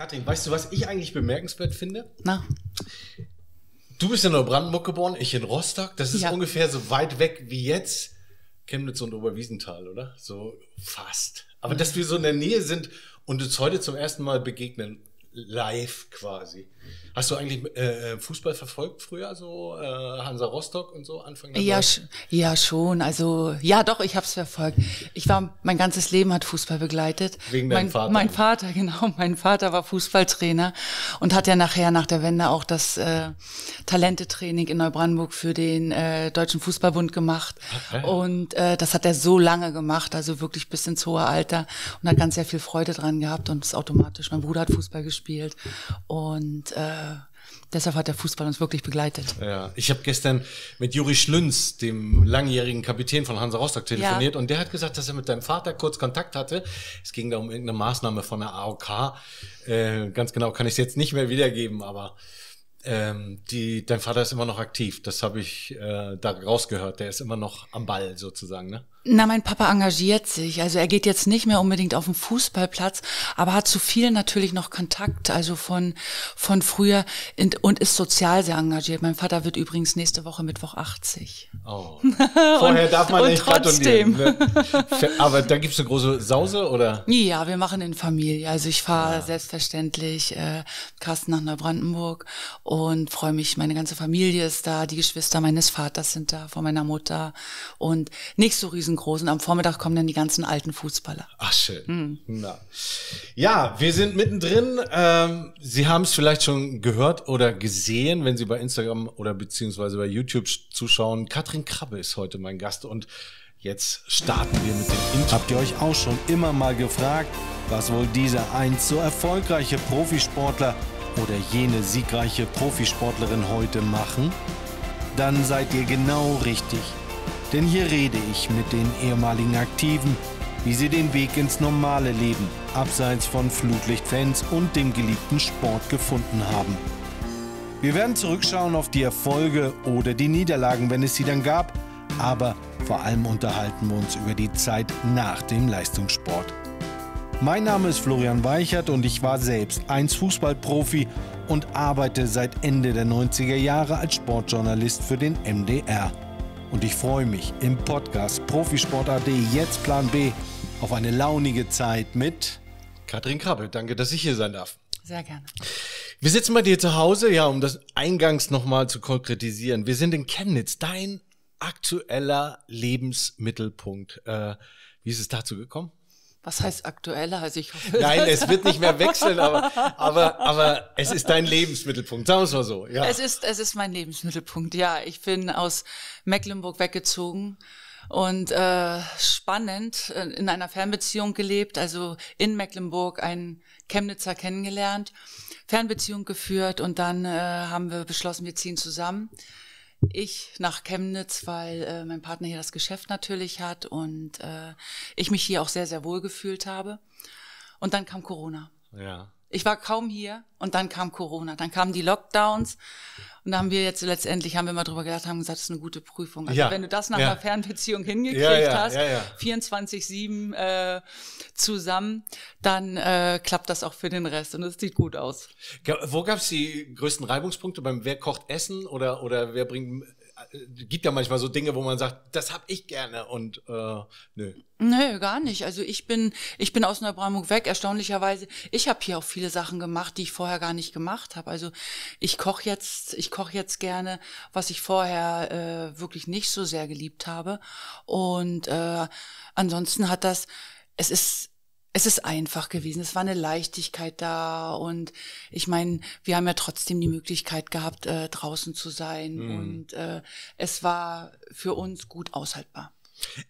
Kathrin, weißt du, was ich eigentlich bemerkenswert finde? Na. Du bist in Neubrandenburg geboren, ich in Rostock. Das ist ja. ungefähr so weit weg wie jetzt Chemnitz und Oberwiesenthal, oder? So fast. Aber dass wir so in der Nähe sind und uns heute zum ersten Mal begegnen, live quasi. Hast du eigentlich äh, Fußball verfolgt früher so äh, Hansa Rostock und so Anfang der ja, sch ja schon, also ja doch, ich habe es verfolgt. Ich war mein ganzes Leben hat Fußball begleitet. Wegen mein, deinem Vater. Mein Vater genau, mein Vater war Fußballtrainer und hat ja nachher nach der Wende auch das äh, Talentetraining in Neubrandenburg für den äh, deutschen Fußballbund gemacht okay. und äh, das hat er so lange gemacht, also wirklich bis ins hohe Alter und hat ganz sehr viel Freude dran gehabt und ist automatisch. Mein Bruder hat Fußball gespielt gespielt und äh, deshalb hat der Fußball uns wirklich begleitet. Ja, ich habe gestern mit Juri Schlünz, dem langjährigen Kapitän von Hansa Rostock, telefoniert ja. und der hat gesagt, dass er mit deinem Vater kurz Kontakt hatte. Es ging da um irgendeine Maßnahme von der AOK. Äh, ganz genau kann ich es jetzt nicht mehr wiedergeben, aber ähm, die, dein Vater ist immer noch aktiv. Das habe ich äh, da rausgehört. Der ist immer noch am Ball sozusagen, ne? Na, mein Papa engagiert sich. Also er geht jetzt nicht mehr unbedingt auf den Fußballplatz, aber hat zu vielen natürlich noch Kontakt, also von, von früher in, und ist sozial sehr engagiert. Mein Vater wird übrigens nächste Woche Mittwoch 80. Oh. Vorher und, darf man und nicht ne? trotzdem. Ne? Aber da gibt's eine große Sause, oder? Ja, wir machen in Familie. Also ich fahre ja. selbstverständlich äh, Carsten nach Neubrandenburg und freue mich, meine ganze Familie ist da, die Geschwister meines Vaters sind da, von meiner Mutter und nicht so riesen großen. Am Vormittag kommen dann die ganzen alten Fußballer. Ach schön. Hm. Na. Ja, wir sind mittendrin. Ähm, Sie haben es vielleicht schon gehört oder gesehen, wenn Sie bei Instagram oder beziehungsweise bei YouTube zuschauen. Katrin Krabbe ist heute mein Gast und jetzt starten wir mit dem Intro. Habt ihr euch auch schon immer mal gefragt, was wohl dieser einst so erfolgreiche Profisportler oder jene siegreiche Profisportlerin heute machen? Dann seid ihr genau richtig. Denn hier rede ich mit den ehemaligen Aktiven, wie sie den Weg ins normale Leben abseits von Flutlichtfans und dem geliebten Sport gefunden haben. Wir werden zurückschauen auf die Erfolge oder die Niederlagen, wenn es sie dann gab, aber vor allem unterhalten wir uns über die Zeit nach dem Leistungssport. Mein Name ist Florian Weichert und ich war selbst einst Fußballprofi und arbeite seit Ende der 90er Jahre als Sportjournalist für den MDR. Und ich freue mich im Podcast Profisport AD jetzt Plan B auf eine launige Zeit mit Katrin Krabbe. Danke, dass ich hier sein darf. Sehr gerne. Wir sitzen bei dir zu Hause, ja, um das eingangs nochmal zu konkretisieren. Wir sind in Chemnitz, dein aktueller Lebensmittelpunkt. Äh, wie ist es dazu gekommen? Was heißt aktueller? Also ich hoffe, Nein, es wird nicht mehr wechseln, aber, aber, aber es ist dein Lebensmittelpunkt, sagen wir es mal so. Ja. Es, ist, es ist mein Lebensmittelpunkt, ja. Ich bin aus Mecklenburg weggezogen und äh, spannend äh, in einer Fernbeziehung gelebt, also in Mecklenburg einen Chemnitzer kennengelernt, Fernbeziehung geführt und dann äh, haben wir beschlossen, wir ziehen zusammen ich nach Chemnitz, weil äh, mein Partner hier das Geschäft natürlich hat und äh, ich mich hier auch sehr, sehr wohl gefühlt habe. Und dann kam Corona. Ja. Ich war kaum hier und dann kam Corona, dann kamen die Lockdowns und da haben wir jetzt letztendlich, haben wir mal drüber gedacht, haben gesagt, das ist eine gute Prüfung. Also ja, wenn du das nach ja. einer Fernbeziehung hingekriegt ja, hast, 24-7 äh, zusammen, dann äh, klappt das auch für den Rest und es sieht gut aus. Wo gab es die größten Reibungspunkte beim Wer kocht Essen oder, oder wer bringt äh, gibt ja manchmal so Dinge, wo man sagt, das habe ich gerne und äh, nö. Nö, gar nicht. Also ich bin, ich bin aus Neubrandenburg weg, erstaunlicherweise. Ich habe hier auch viele Sachen gemacht, die ich vorher gar nicht gemacht habe. Also ich koche jetzt, ich koche jetzt gerne, was ich vorher äh, wirklich nicht so sehr geliebt habe. Und äh, ansonsten hat das, es ist es ist einfach gewesen. Es war eine Leichtigkeit da und ich meine, wir haben ja trotzdem die Möglichkeit gehabt, äh, draußen zu sein mhm. und äh, es war für uns gut aushaltbar.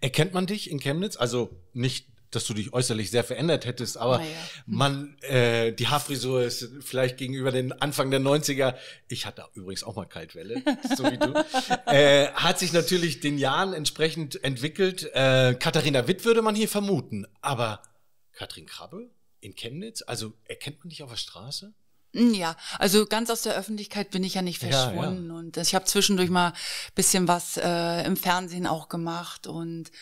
Erkennt man dich in Chemnitz? Also nicht dass du dich äußerlich sehr verändert hättest, aber naja. man, äh, die Haarfrisur ist vielleicht gegenüber den Anfang der 90er, ich hatte übrigens auch mal Kaltwelle, so wie du, äh, hat sich natürlich den Jahren entsprechend entwickelt. Äh, Katharina Witt würde man hier vermuten, aber Katrin Krabbe in Chemnitz? Also erkennt man dich auf der Straße? Hm, ja, also ganz aus der Öffentlichkeit bin ich ja nicht verschwunden. Ja, ja. Und ich habe zwischendurch mal ein bisschen was äh, im Fernsehen auch gemacht und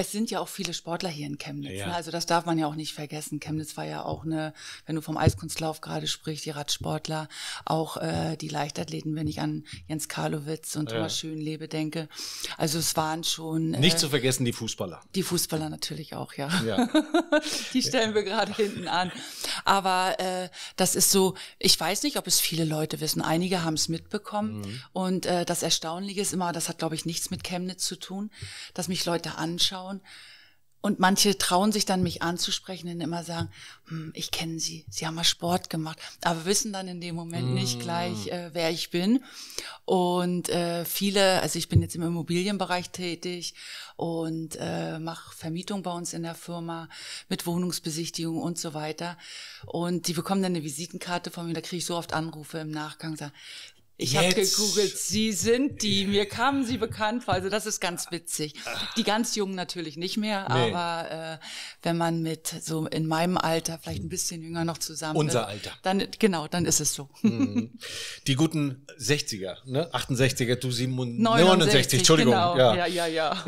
es sind ja auch viele Sportler hier in Chemnitz. Ja. Ne? Also das darf man ja auch nicht vergessen. Chemnitz war ja auch eine, wenn du vom Eiskunstlauf gerade sprichst, die Radsportler, auch äh, die Leichtathleten, wenn ich an Jens Karlowitz und ja. Thomas Schönlebe denke. Also es waren schon. Äh, nicht zu vergessen die Fußballer. Die Fußballer natürlich auch, ja. ja. die stellen wir gerade hinten an. Aber äh, das ist so, ich weiß nicht, ob es viele Leute wissen. Einige haben es mitbekommen. Mhm. Und äh, das Erstaunliche ist immer, das hat, glaube ich, nichts mit Chemnitz zu tun, dass mich Leute anschauen Frauen. Und manche trauen sich dann, mich anzusprechen und immer sagen, hm, ich kenne sie, sie haben mal Sport gemacht, aber wissen dann in dem Moment mm. nicht gleich, äh, wer ich bin. Und äh, viele, also ich bin jetzt im Immobilienbereich tätig und äh, mache Vermietung bei uns in der Firma mit Wohnungsbesichtigung und so weiter. Und die bekommen dann eine Visitenkarte von mir, da kriege ich so oft Anrufe im Nachgang, sagen, ich habe gegoogelt, sie sind die, mir kamen sie bekannt vor. Also das ist ganz witzig. Die ganz Jungen natürlich nicht mehr, nee. aber äh, wenn man mit so in meinem Alter, vielleicht ein bisschen jünger noch zusammen Unser ist, Alter. Dann, genau, dann ist es so. Mhm. Die guten 60er, ne? 68er, du 67, 69, Entschuldigung. Genau. Ja, ja, ja. ja.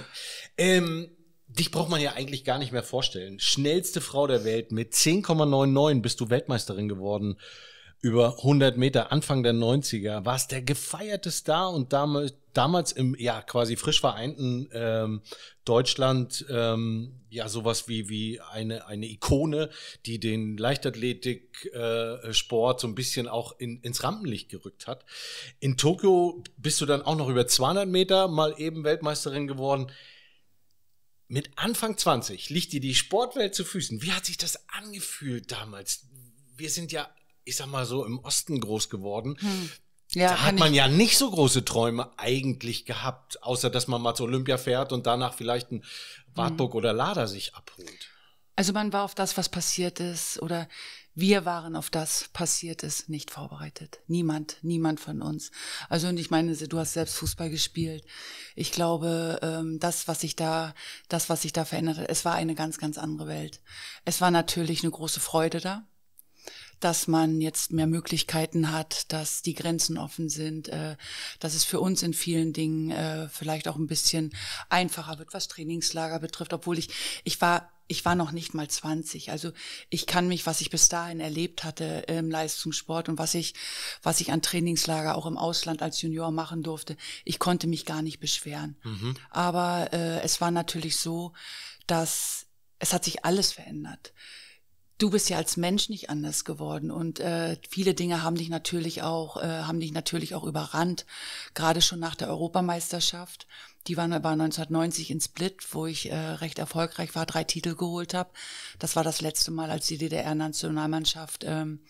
ähm, Dich braucht man ja eigentlich gar nicht mehr vorstellen. Schnellste Frau der Welt mit 10,99 bist du Weltmeisterin geworden über 100 Meter Anfang der 90er, war es der gefeierte Star und damals, damals im ja quasi frisch vereinten ähm, Deutschland ähm, ja sowas wie wie eine eine Ikone, die den Leichtathletik-Sport äh, so ein bisschen auch in, ins Rampenlicht gerückt hat. In Tokio bist du dann auch noch über 200 Meter mal eben Weltmeisterin geworden. Mit Anfang 20 liegt dir die Sportwelt zu Füßen. Wie hat sich das angefühlt damals? Wir sind ja ich sag mal so, im Osten groß geworden. Hm. Ja, da hat man ich. ja nicht so große Träume eigentlich gehabt, außer dass man mal zu Olympia fährt und danach vielleicht ein hm. Wartburg hm. oder Lader sich abholt. Also man war auf das, was passiert ist, oder wir waren auf das passiert ist nicht vorbereitet. Niemand, niemand von uns. Also und ich meine, du hast selbst Fußball gespielt. Ich glaube, ähm, das, was sich da, das, was sich da verändert hat, es war eine ganz, ganz andere Welt. Es war natürlich eine große Freude da dass man jetzt mehr Möglichkeiten hat, dass die Grenzen offen sind, äh, dass es für uns in vielen Dingen äh, vielleicht auch ein bisschen einfacher wird, was Trainingslager betrifft, obwohl ich, ich war ich war noch nicht mal 20. Also ich kann mich, was ich bis dahin erlebt hatte im Leistungssport und was ich, was ich an Trainingslager auch im Ausland als Junior machen durfte, ich konnte mich gar nicht beschweren. Mhm. Aber äh, es war natürlich so, dass es hat sich alles verändert. Du bist ja als Mensch nicht anders geworden und äh, viele Dinge haben dich natürlich auch äh, haben dich natürlich auch überrannt. Gerade schon nach der Europameisterschaft, die war, war 1990 in Split, wo ich äh, recht erfolgreich war, drei Titel geholt habe. Das war das letzte Mal, als die DDR-Nationalmannschaft ähm,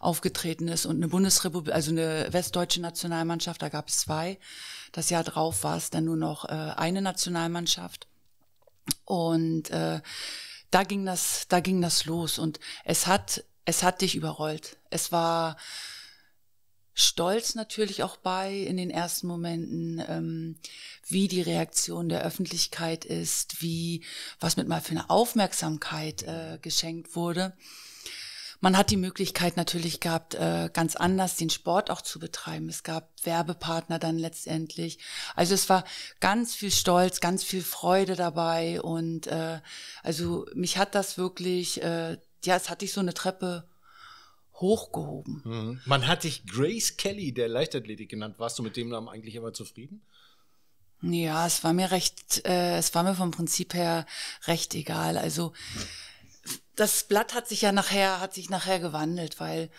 aufgetreten ist und eine Bundesrepublik, also eine westdeutsche Nationalmannschaft. Da gab es zwei. Das Jahr drauf war es dann nur noch äh, eine Nationalmannschaft und äh, da ging das, da ging das los und es hat, es hat dich überrollt. Es war Stolz natürlich auch bei in den ersten Momenten, ähm, wie die Reaktion der Öffentlichkeit ist, wie was mit mal für eine Aufmerksamkeit äh, geschenkt wurde. Man hat die Möglichkeit natürlich gehabt, äh, ganz anders den Sport auch zu betreiben. Es gab Werbepartner dann letztendlich. Also es war ganz viel Stolz, ganz viel Freude dabei. Und äh, also mich hat das wirklich, äh, ja, es hat dich so eine Treppe hochgehoben. Mhm. Man hat dich Grace Kelly der Leichtathletik genannt. Warst du mit dem Namen eigentlich immer zufrieden? Ja, es war mir recht, äh, es war mir vom Prinzip her recht egal. Also mhm das Blatt hat sich ja nachher, hat sich nachher gewandelt, weil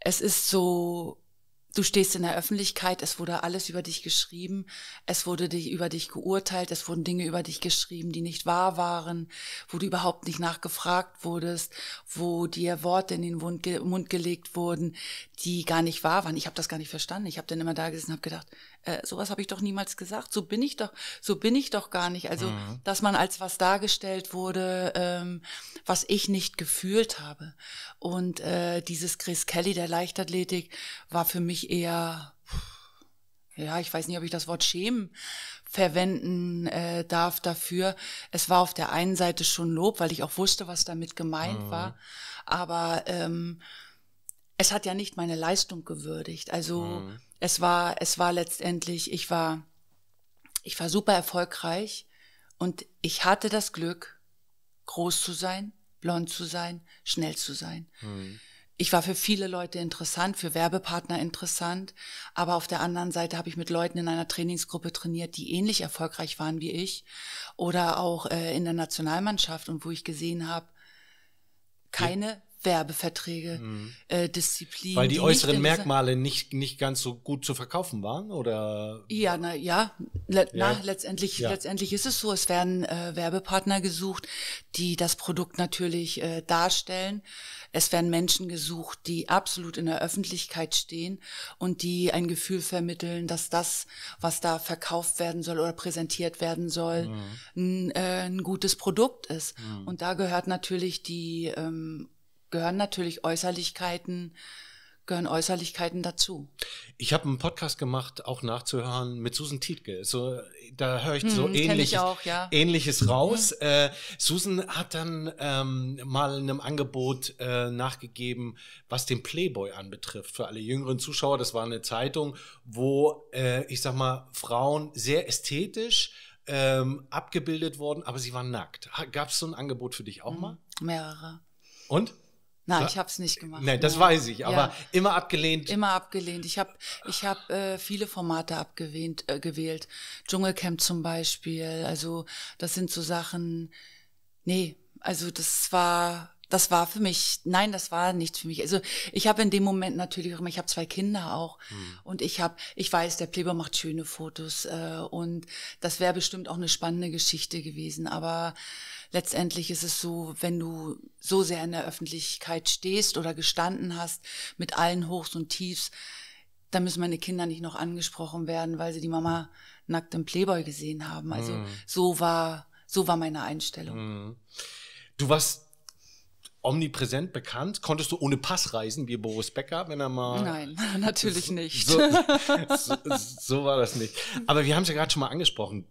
es ist so, du stehst in der Öffentlichkeit, es wurde alles über dich geschrieben, es wurde dich über dich geurteilt, es wurden Dinge über dich geschrieben, die nicht wahr waren, wo du überhaupt nicht nachgefragt wurdest, wo dir Worte in den Mund, ge Mund gelegt wurden, die gar nicht wahr waren. Ich habe das gar nicht verstanden. Ich habe dann immer da gesessen und habe gedacht, äh, sowas habe ich doch niemals gesagt, so bin ich doch, so bin ich doch gar nicht. Also, mhm. dass man als was dargestellt wurde, ähm, was ich nicht gefühlt habe. Und äh, dieses Chris Kelly der Leichtathletik war für mich eher, ja, ich weiß nicht, ob ich das Wort schämen verwenden äh, darf dafür. Es war auf der einen Seite schon Lob, weil ich auch wusste, was damit gemeint mhm. war. Aber ähm, es hat ja nicht meine Leistung gewürdigt. Also mhm es war, es war letztendlich, ich war, ich war super erfolgreich und ich hatte das Glück, groß zu sein, blond zu sein, schnell zu sein. Mhm. Ich war für viele Leute interessant, für Werbepartner interessant, aber auf der anderen Seite habe ich mit Leuten in einer Trainingsgruppe trainiert, die ähnlich erfolgreich waren wie ich oder auch äh, in der Nationalmannschaft und wo ich gesehen habe, keine Werbeverträge, mhm. äh, Disziplin. Weil die, die äußeren Merkmale nicht, nicht ganz so gut zu verkaufen waren, oder? Ja, na ja, le ja. Na, letztendlich, ja. letztendlich ist es so. Es werden äh, Werbepartner gesucht, die das Produkt natürlich äh, darstellen. Es werden Menschen gesucht, die absolut in der Öffentlichkeit stehen und die ein Gefühl vermitteln, dass das, was da verkauft werden soll oder präsentiert werden soll, mhm. ein, äh, ein, gutes Produkt ist. Mhm. Und da gehört natürlich die ähm, gehören natürlich Äußerlichkeiten, gehören Äußerlichkeiten dazu. Ich habe einen Podcast gemacht, auch nachzuhören, mit Susan Tietke. So, da höre ich hm, so ähnliches, ich auch, ja. ähnliches raus. Mhm. Äh, Susan hat dann ähm, mal einem Angebot äh, nachgegeben, was den Playboy anbetrifft. Für alle jüngeren Zuschauer, das war eine Zeitung, wo, äh, ich sag mal, Frauen sehr ästhetisch ähm, abgebildet wurden, aber sie waren nackt. Gab es so ein Angebot für dich auch hm, mal? Mehrere. Und? Nein, ich habe es nicht gemacht. Nein, das weiß ich, aber ja. immer abgelehnt. Immer abgelehnt. Ich habe ich hab, äh, viele Formate abgewählt, äh, gewählt. Dschungelcamp zum Beispiel. Also das sind so Sachen, nee, also das war das war für mich, nein, das war nichts für mich. Also ich habe in dem Moment natürlich, auch immer, ich habe zwei Kinder auch mhm. und ich habe, ich weiß, der Pleber macht schöne Fotos äh, und das wäre bestimmt auch eine spannende Geschichte gewesen. Aber letztendlich ist es so, wenn du so sehr in der Öffentlichkeit stehst oder gestanden hast mit allen Hochs und Tiefs, dann müssen meine Kinder nicht noch angesprochen werden, weil sie die Mama nackt im Playboy gesehen haben. Also mhm. so war so war meine Einstellung. Mhm. Du warst omnipräsent bekannt. Konntest du ohne Pass reisen, wie Boris Becker, wenn er mal. Nein, natürlich so, nicht. So, so, so, war das nicht. Aber wir haben es ja gerade schon mal angesprochen.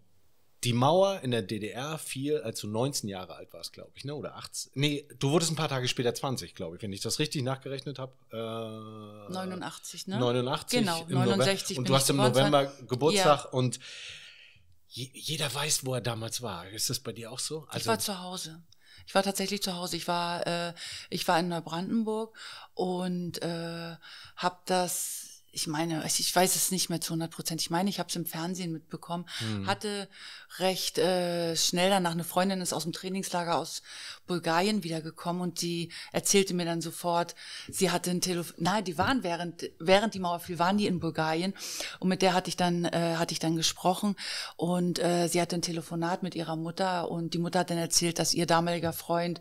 Die Mauer in der DDR fiel, als du 19 Jahre alt warst, glaube ich, ne? Oder 18? Nee, du wurdest ein paar Tage später 20, glaube ich, wenn ich das richtig nachgerechnet habe. Äh, 89, ne? 89. Genau, 69. und du hast im November sein. Geburtstag ja. und jeder weiß, wo er damals war. Ist das bei dir auch so? Also, ich war zu Hause. Ich war tatsächlich zu Hause. Ich war, äh, ich war in Neubrandenburg und äh, habe das ich meine, ich weiß es nicht mehr zu 100 Prozent. Ich meine, ich habe es im Fernsehen mitbekommen. Hm. Hatte recht äh, schnell danach eine Freundin ist aus dem Trainingslager aus Bulgarien wiedergekommen und die erzählte mir dann sofort, sie hatte ein Telefon. Nein, die waren während während die Mauer fiel waren die in Bulgarien und mit der hatte ich dann äh, hatte ich dann gesprochen und äh, sie hatte ein Telefonat mit ihrer Mutter und die Mutter hat dann erzählt, dass ihr damaliger Freund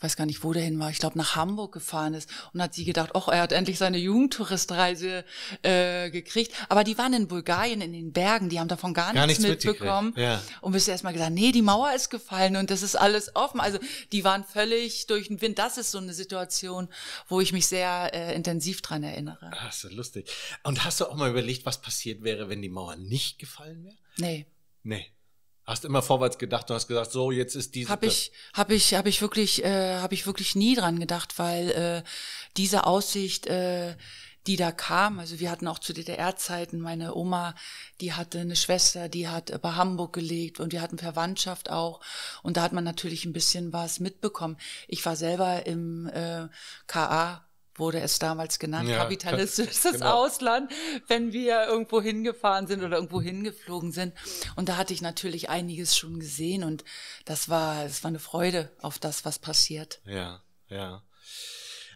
weiß gar nicht, wo der hin war, ich glaube nach Hamburg gefahren ist und hat sie gedacht, oh, er hat endlich seine Jugendtouristreise äh, gekriegt. Aber die waren in Bulgarien in den Bergen, die haben davon gar, gar nichts, nichts mitbekommen. Ja. Und bist erstmal gesagt, nee, die Mauer ist gefallen und das ist alles offen. Also die waren völlig durch den Wind. Das ist so eine Situation, wo ich mich sehr äh, intensiv dran erinnere. Ach, so lustig. Und hast du auch mal überlegt, was passiert wäre, wenn die Mauer nicht gefallen wäre? Nee. Nee. Hast immer vorwärts gedacht und hast gesagt, so jetzt ist diese. Habe ich, habe ich, habe ich wirklich, äh, habe ich wirklich nie dran gedacht, weil äh, diese Aussicht, äh, die da kam, also wir hatten auch zu DDR-Zeiten meine Oma, die hatte eine Schwester, die hat bei Hamburg gelegt und wir hatten Verwandtschaft auch und da hat man natürlich ein bisschen was mitbekommen. Ich war selber im äh, KA wurde es damals genannt, ja, kapitalistisches genau. Ausland, wenn wir irgendwo hingefahren sind oder irgendwo hingeflogen sind. Und da hatte ich natürlich einiges schon gesehen und das war, es war eine Freude auf das, was passiert. Ja, ja.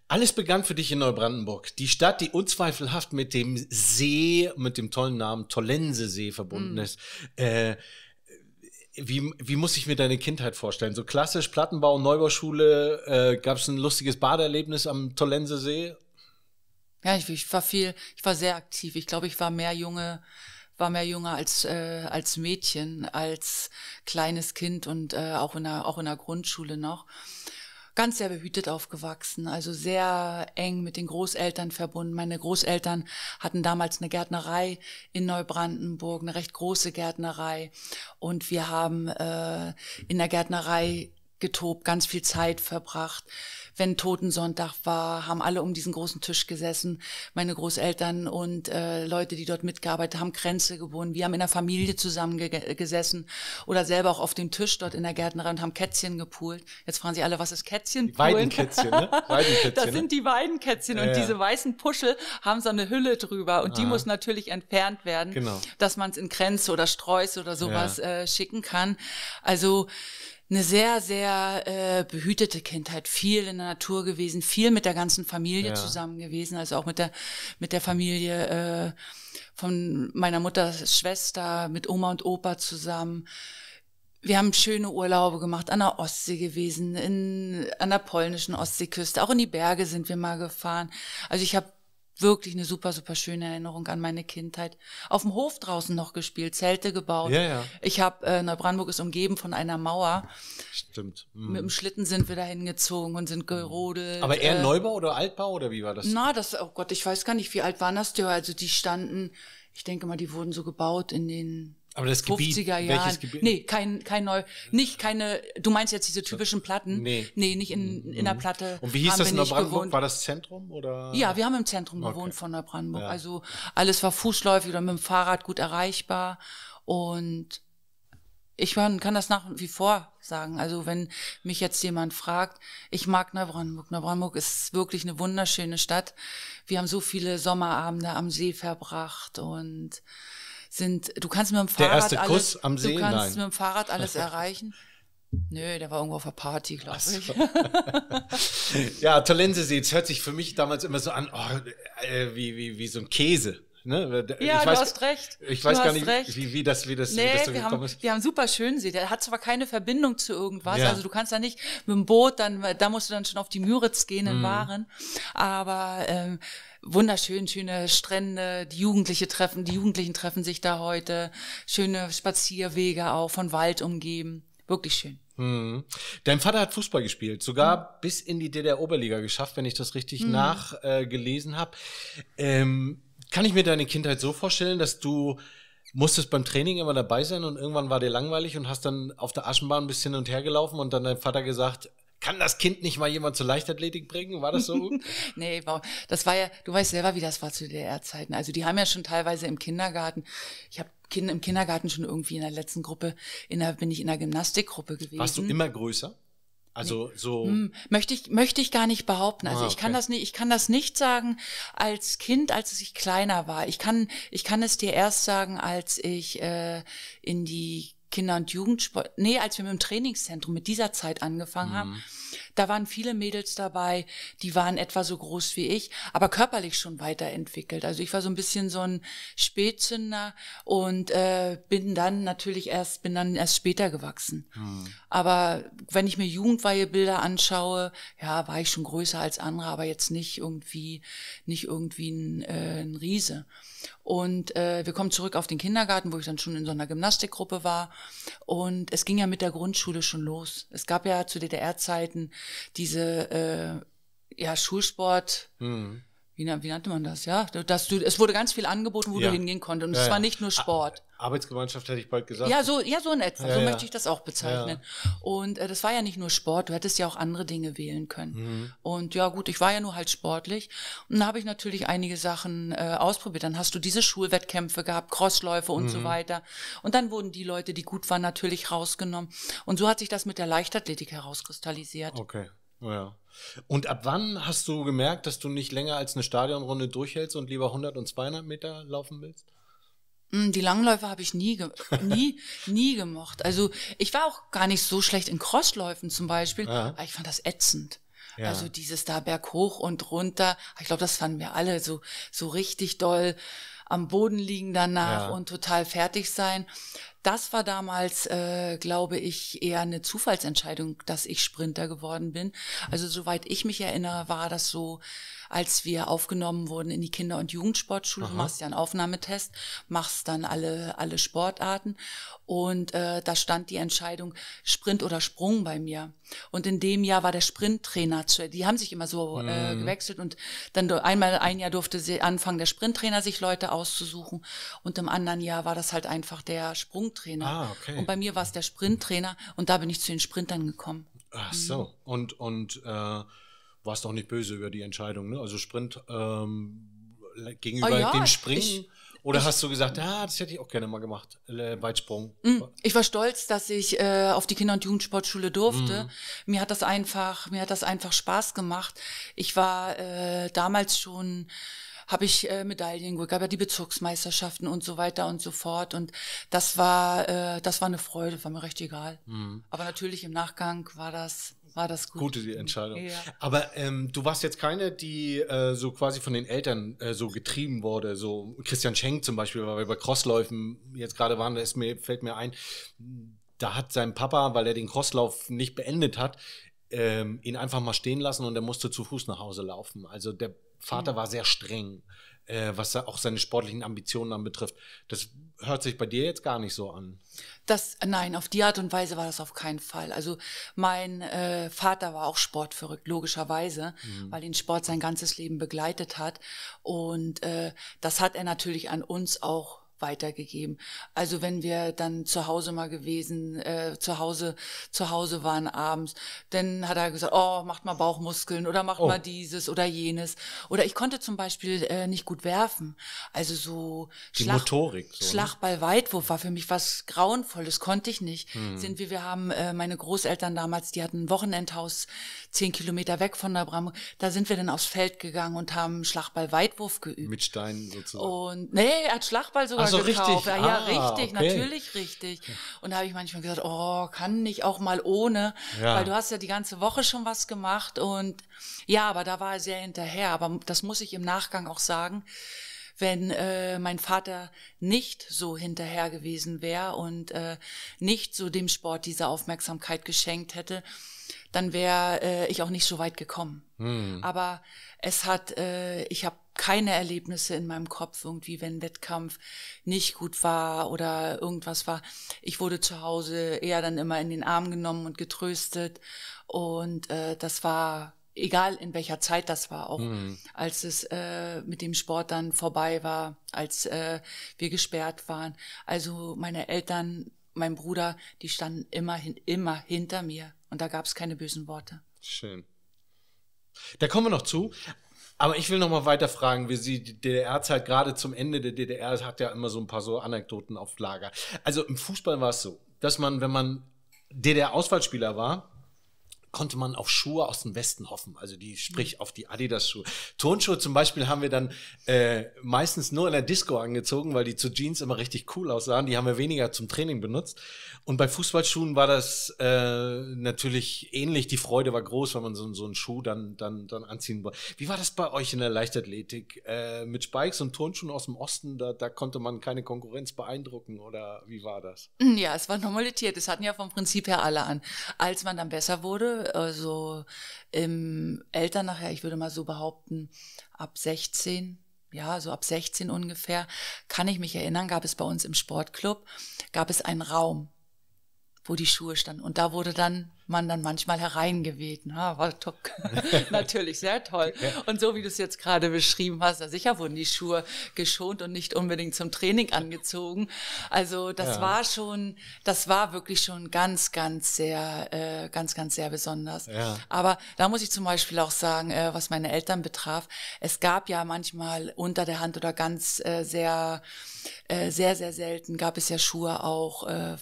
Alles begann für dich in Neubrandenburg. Die Stadt, die unzweifelhaft mit dem See, mit dem tollen Namen Tollensesee verbunden mm. ist. Äh, wie, wie muss ich mir deine Kindheit vorstellen? So klassisch Plattenbau, Neubauschule, äh, gab es ein lustiges Badeerlebnis am Tollensesee? Ja, ich, ich, war viel, ich war sehr aktiv. Ich glaube, ich war mehr junge, war mehr junger als äh, als Mädchen, als kleines Kind und äh, auch in der auch in der Grundschule noch ganz sehr behütet aufgewachsen, also sehr eng mit den Großeltern verbunden. Meine Großeltern hatten damals eine Gärtnerei in Neubrandenburg, eine recht große Gärtnerei. Und wir haben äh, in der Gärtnerei getobt, ganz viel Zeit verbracht. Wenn Totensonntag war, haben alle um diesen großen Tisch gesessen. Meine Großeltern und äh, Leute, die dort mitgearbeitet haben, Kränze gebunden. Wir haben in der Familie zusammen gesessen oder selber auch auf dem Tisch dort in der Gärtnerei und haben Kätzchen gepult. Jetzt fragen Sie alle, was ist Kätzchen? Weidenkätzchen, ne? Weidenkätzchen. das ne? sind die Weidenkätzchen ja, und ja. diese weißen Puschel haben so eine Hülle drüber und Aha. die ah. muss natürlich entfernt werden, genau. dass man es in Kränze oder Sträuße oder sowas ja. äh, schicken kann. Also eine sehr, sehr äh, behütete Kindheit, viel in der Natur gewesen, viel mit der ganzen Familie ja. zusammen gewesen, also auch mit der, mit der Familie äh, von meiner Mutter, Schwester, mit Oma und Opa zusammen. Wir haben schöne Urlaube gemacht, an der Ostsee gewesen, in, an der polnischen Ostseeküste, auch in die Berge sind wir mal gefahren. Also ich habe wirklich eine super, super schöne Erinnerung an meine Kindheit. Auf dem Hof draußen noch gespielt, Zelte gebaut. Ja, ja. Ich habe, äh, Neubrandenburg ist umgeben von einer Mauer. Stimmt. Mhm. Mit dem Schlitten sind wir da hingezogen und sind gerodelt. Aber eher äh, Neubau oder Altbau oder wie war das? Na, das, oh Gott, ich weiß gar nicht, wie alt waren das die? Also die standen, ich denke mal, die wurden so gebaut in den aber das 50er Gebiet, Jahren. Gebiet? Nee, kein, kein neu, nicht keine, du meinst jetzt diese typischen Platten? Nee. Nee, nicht in, in der mhm. Platte. Und wie hieß das in Neubrandenburg? Gewohnt. War das Zentrum oder? Ja, wir haben im Zentrum okay. gewohnt von Neubrandenburg. Ja. Also alles war fußläufig oder mit dem Fahrrad gut erreichbar und ich kann das nach wie vor sagen. Also wenn mich jetzt jemand fragt, ich mag Neubrandenburg. Neubrandenburg ist wirklich eine wunderschöne Stadt. Wir haben so viele Sommerabende am See verbracht und sind, du kannst mit dem Fahrrad Der erste Kuss alles, am See? Du kannst Nein. mit dem Fahrrad alles erreichen. Nö, der war irgendwo auf der Party, glaube ich. So. ja, Tolensesee, es hört sich für mich damals immer so an, oh, äh, wie, wie, wie so ein Käse. Ne? Ja, ich du weiß, hast recht. Ich weiß gar nicht, recht. wie, wie das, wie das, nee, wie das so wir gekommen haben, ist. Wir haben super schönen See. Der hat zwar keine Verbindung zu irgendwas. Ja. Also du kannst da nicht mit dem Boot, dann, da musst du dann schon auf die Müritz gehen in mhm. Waren. Aber ähm, wunderschön, schöne Strände, die Jugendliche treffen, die Jugendlichen treffen sich da heute, schöne Spazierwege auch von Wald umgeben. Wirklich schön. Hm. Dein Vater hat Fußball gespielt, sogar mhm. bis in die DDR-Oberliga geschafft, wenn ich das richtig hm. nachgelesen äh, habe. Ähm, kann ich mir deine Kindheit so vorstellen, dass du musstest beim Training immer dabei sein und irgendwann war dir langweilig und hast dann auf der Aschenbahn ein bisschen hin und her gelaufen und dann dein Vater gesagt, kann das Kind nicht mal jemand zur Leichtathletik bringen? War das so nee, wow. das war ja, du weißt selber, wie das war zu DDR-Zeiten. Also die haben ja schon teilweise im Kindergarten, ich habe Kinder im Kindergarten schon irgendwie in der letzten Gruppe, in der, bin ich in der Gymnastikgruppe gewesen. Warst du immer größer? Also so hm, möchte ich möchte ich gar nicht behaupten. Also ah, okay. ich kann das nicht ich kann das nicht sagen als Kind, als ich kleiner war. Ich kann ich kann es dir erst sagen, als ich äh, in die Kinder- und Jugendsport, nee, als wir mit dem Trainingszentrum mit dieser Zeit angefangen mhm. haben, da waren viele Mädels dabei, die waren etwa so groß wie ich, aber körperlich schon weiterentwickelt. Also ich war so ein bisschen so ein Spätzünder und äh, bin dann natürlich erst, bin dann erst später gewachsen. Hm. Aber wenn ich mir Jugendweihebilder anschaue, ja, war ich schon größer als andere, aber jetzt nicht irgendwie, nicht irgendwie ein, äh, ein Riese. Und äh, wir kommen zurück auf den Kindergarten, wo ich dann schon in so einer Gymnastikgruppe war. Und es ging ja mit der Grundschule schon los. Es gab ja zu DDR-Zeiten diese äh, ja, Schulsport. Mhm wie, wie nannte man das, ja? Dass du, es wurde ganz viel angeboten, wo ja. du hingehen konntest. Und es ja, war nicht nur Sport. Arbeitsgemeinschaft hätte ich bald gesagt. Ja, so, ja, so in etwa. so möchte ich das auch bezeichnen. Und äh, das war ja nicht nur Sport, du hättest ja auch andere Dinge wählen können. Mhm. Und ja, gut, ich war ja nur halt sportlich. Und da habe ich natürlich einige Sachen äh, ausprobiert. Dann hast du diese Schulwettkämpfe gehabt, Crossläufe und mhm. so weiter. Und dann wurden die Leute, die gut waren, natürlich rausgenommen. Und so hat sich das mit der Leichtathletik herauskristallisiert. Okay. Oh ja. Und ab wann hast du gemerkt, dass du nicht länger als eine Stadionrunde durchhältst und lieber 100 und 200 Meter laufen willst? Hm, die Langläufe habe ich nie, nie, nie gemocht. Also ich war auch gar nicht so schlecht in Crossläufen zum Beispiel, ja. aber ich fand das ätzend. Ja. Also dieses da berghoch und runter. Ah, ich glaube, das fanden wir alle so, so richtig doll am Boden liegen danach ja. und total fertig sein das war damals, äh, glaube ich, eher eine Zufallsentscheidung, dass ich Sprinter geworden bin. Also soweit ich mich erinnere, war das so als wir aufgenommen wurden in die Kinder- und Jugendsportschule. Aha. Du machst ja einen Aufnahmetest, machst dann alle, alle Sportarten. Und äh, da stand die Entscheidung Sprint oder Sprung bei mir. Und in dem Jahr war der Sprinttrainer zu, die haben sich immer so äh, mhm. äh, gewechselt und dann einmal ein Jahr durfte sie anfangen, der Sprinttrainer sich Leute auszusuchen und im anderen Jahr war das halt einfach der Sprungtrainer. Ah, okay. Und bei mir war es der Sprinttrainer und da bin ich zu den Sprintern gekommen. Ach mhm. so. Mhm. Und, und äh warst doch nicht böse über die Entscheidung, ne? Also Sprint ähm, gegenüber oh ja, dem Spring. Ich, oder ich, hast du gesagt, ja, ah, das hätte ich auch gerne mal gemacht, Weitsprung? Hm, ich war stolz, dass ich äh, auf die Kinder- und Jugendsportschule durfte. Mhm. Mir hat das einfach, mir hat das einfach Spaß gemacht. Ich war äh, damals schon habe ich äh, Medaillen geholt, gab ja die Bezirksmeisterschaften und so weiter und so fort. Und das war, äh, das war eine Freude, war mir recht egal. Mhm. Aber natürlich im Nachgang war das war das gut. gute die Entscheidung. Ja. Aber ähm, du warst jetzt keine, die äh, so quasi von den Eltern äh, so getrieben wurde. So Christian Schenk zum Beispiel, weil wir bei Crossläufen jetzt gerade waren, da ist mir, fällt mir ein, da hat sein Papa, weil er den Crosslauf nicht beendet hat, ähm, ihn einfach mal stehen lassen und er musste zu Fuß nach Hause laufen. Also der Vater mhm. war sehr streng, äh, was auch seine sportlichen Ambitionen anbetrifft. Das hört sich bei dir jetzt gar nicht so an. Das, nein, auf die Art und Weise war das auf keinen Fall. Also mein äh, Vater war auch sportverrückt, logischerweise, mhm. weil ihn Sport sein ganzes Leben begleitet hat. Und äh, das hat er natürlich an uns auch weitergegeben. Also wenn wir dann zu Hause mal gewesen, äh, zu Hause, zu Hause waren abends, dann hat er gesagt, oh, macht mal Bauchmuskeln oder macht oh. mal dieses oder jenes. Oder ich konnte zum Beispiel äh, nicht gut werfen. Also so, Schlag, so ne? Schlagball Weitwurf war für mich was Grauenvolles, konnte ich nicht. Hm. Sind wir, wir haben äh, meine Großeltern damals, die hatten ein Wochenendhaus zehn Kilometer weg von der Bram. Da sind wir dann aufs Feld gegangen und haben Schlagball Weitwurf geübt. Mit Steinen sozusagen. Und nee, er hat Schlagball sogar selber so, gekauft. Richtig? Ja, ah, ja richtig, okay. natürlich richtig. Und da habe ich manchmal gesagt, oh, kann nicht auch mal ohne, ja. weil du hast ja die ganze Woche schon was gemacht und ja, aber da war er sehr hinterher. Aber das muss ich im Nachgang auch sagen wenn äh, mein Vater nicht so hinterher gewesen wäre und äh, nicht so dem Sport diese Aufmerksamkeit geschenkt hätte, dann wäre äh, ich auch nicht so weit gekommen. Hm. Aber es hat, äh, ich habe keine Erlebnisse in meinem Kopf irgendwie, wenn Wettkampf nicht gut war oder irgendwas war. Ich wurde zu Hause eher dann immer in den Arm genommen und getröstet und äh, das war egal in welcher Zeit das war, auch mhm. als es äh, mit dem Sport dann vorbei war, als äh, wir gesperrt waren. Also meine Eltern, mein Bruder, die standen immerhin, immer hinter mir und da gab es keine bösen Worte. Schön. Da kommen wir noch zu. Aber ich will noch mal weiter fragen, wie Sie die DDR-Zeit gerade zum Ende der DDR hat ja immer so ein paar so Anekdoten auf Lager. Also im Fußball war es so, dass man, wenn man DDR-Auswahlspieler war, konnte man auf Schuhe aus dem Westen hoffen. Also die, sprich mhm. auf die Adidas-Schuhe. Turnschuhe zum Beispiel haben wir dann äh, meistens nur in der Disco angezogen, weil die zu Jeans immer richtig cool aussahen. Die haben wir weniger zum Training benutzt. Und bei Fußballschuhen war das äh, natürlich ähnlich. Die Freude war groß, wenn man so, so einen Schuh dann, dann, dann anziehen wollte. Wie war das bei euch in der Leichtathletik? Äh, mit Spikes und Turnschuhen aus dem Osten, da, da konnte man keine Konkurrenz beeindrucken oder wie war das? Ja, es war normalisiert. Das hatten ja vom Prinzip her alle an. Als man dann besser wurde, also im Eltern nachher, ich würde mal so behaupten, ab 16, ja, so ab 16 ungefähr, kann ich mich erinnern, gab es bei uns im Sportclub, gab es einen Raum wo die Schuhe standen. Und da wurde dann man dann manchmal hereingeweht. Na, ne? war natürlich sehr toll. Und so wie du es jetzt gerade beschrieben hast, sicher wurden die Schuhe geschont und nicht unbedingt zum Training angezogen. Also das ja. war schon, das war wirklich schon ganz, ganz sehr, äh, ganz, ganz sehr besonders. Ja. Aber da muss ich zum Beispiel auch sagen, äh, was meine Eltern betraf, es gab ja manchmal unter der Hand oder ganz äh, sehr, äh, sehr, sehr selten gab es ja Schuhe auch äh,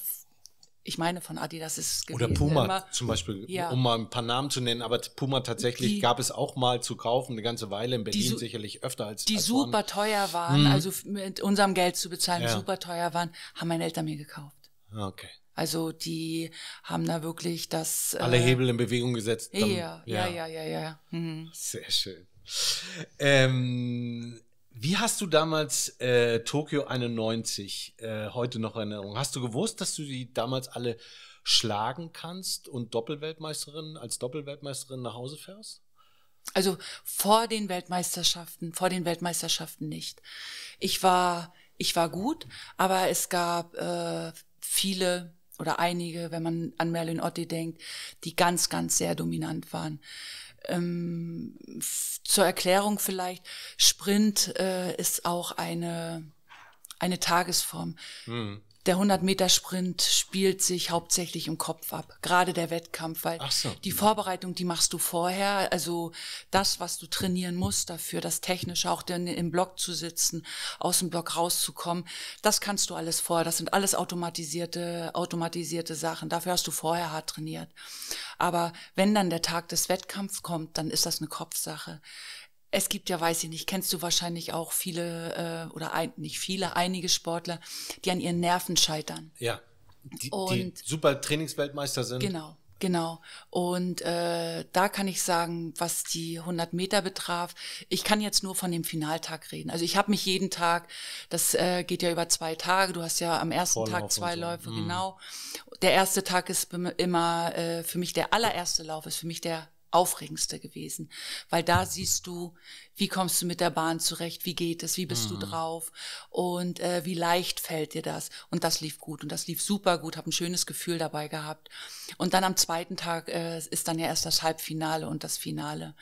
ich meine von Adidas ist es Oder Puma immer. zum Beispiel, ja. um mal ein paar Namen zu nennen, aber Puma tatsächlich die, gab es auch mal zu kaufen, eine ganze Weile in Berlin sicherlich öfter als Die als super waren. teuer waren, hm. also mit unserem Geld zu bezahlen, ja. super teuer waren, haben meine Eltern mir gekauft. Ah, okay. Also die haben da wirklich das... Äh, Alle äh, Hebel in Bewegung gesetzt. Dann, ja, ja, ja, ja, ja. ja. Mhm. Sehr schön. Ähm, wie hast du damals äh, Tokio 91 äh, heute noch in Erinnerung? Hast du gewusst, dass du die damals alle schlagen kannst und Doppelweltmeisterin als Doppelweltmeisterin nach Hause fährst? Also vor den Weltmeisterschaften, vor den Weltmeisterschaften nicht. Ich war, ich war gut, aber es gab äh, viele oder einige, wenn man an Merlin Otti denkt, die ganz, ganz sehr dominant waren. Ähm, zur Erklärung vielleicht, Sprint äh, ist auch eine, eine Tagesform. Mhm der 100-Meter-Sprint spielt sich hauptsächlich im Kopf ab, gerade der Wettkampf, weil so. die Vorbereitung, die machst du vorher, also das, was du trainieren musst dafür, das Technische, auch den, im Block zu sitzen, aus dem Block rauszukommen, das kannst du alles vorher, das sind alles automatisierte, automatisierte Sachen, dafür hast du vorher hart trainiert. Aber wenn dann der Tag des Wettkampfs kommt, dann ist das eine Kopfsache es gibt ja, weiß ich nicht, kennst du wahrscheinlich auch viele äh, oder ein, nicht viele, einige Sportler, die an ihren Nerven scheitern. Ja. Die, und, die super Trainingsweltmeister sind. Genau, genau. Und äh, da kann ich sagen, was die 100 Meter betraf, ich kann jetzt nur von dem Finaltag reden. Also ich habe mich jeden Tag, das äh, geht ja über zwei Tage, du hast ja am ersten Vorlauf Tag zwei so. Läufe, mhm. genau. Der erste Tag ist immer äh, für mich der allererste Lauf, ist für mich der Aufregendste gewesen, weil da siehst du, wie kommst du mit der Bahn zurecht, wie geht es, wie bist mhm. du drauf und äh, wie leicht fällt dir das. Und das lief gut und das lief super gut, habe ein schönes Gefühl dabei gehabt. Und dann am zweiten Tag äh, ist dann ja erst das Halbfinale und das Finale.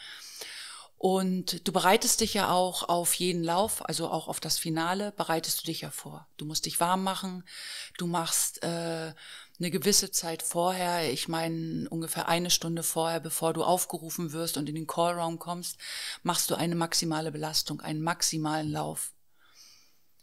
Und du bereitest dich ja auch auf jeden Lauf, also auch auf das Finale, bereitest du dich ja vor. Du musst dich warm machen, du machst... Äh, eine gewisse Zeit vorher, ich meine ungefähr eine Stunde vorher, bevor du aufgerufen wirst und in den Callraum kommst, machst du eine maximale Belastung, einen maximalen Lauf.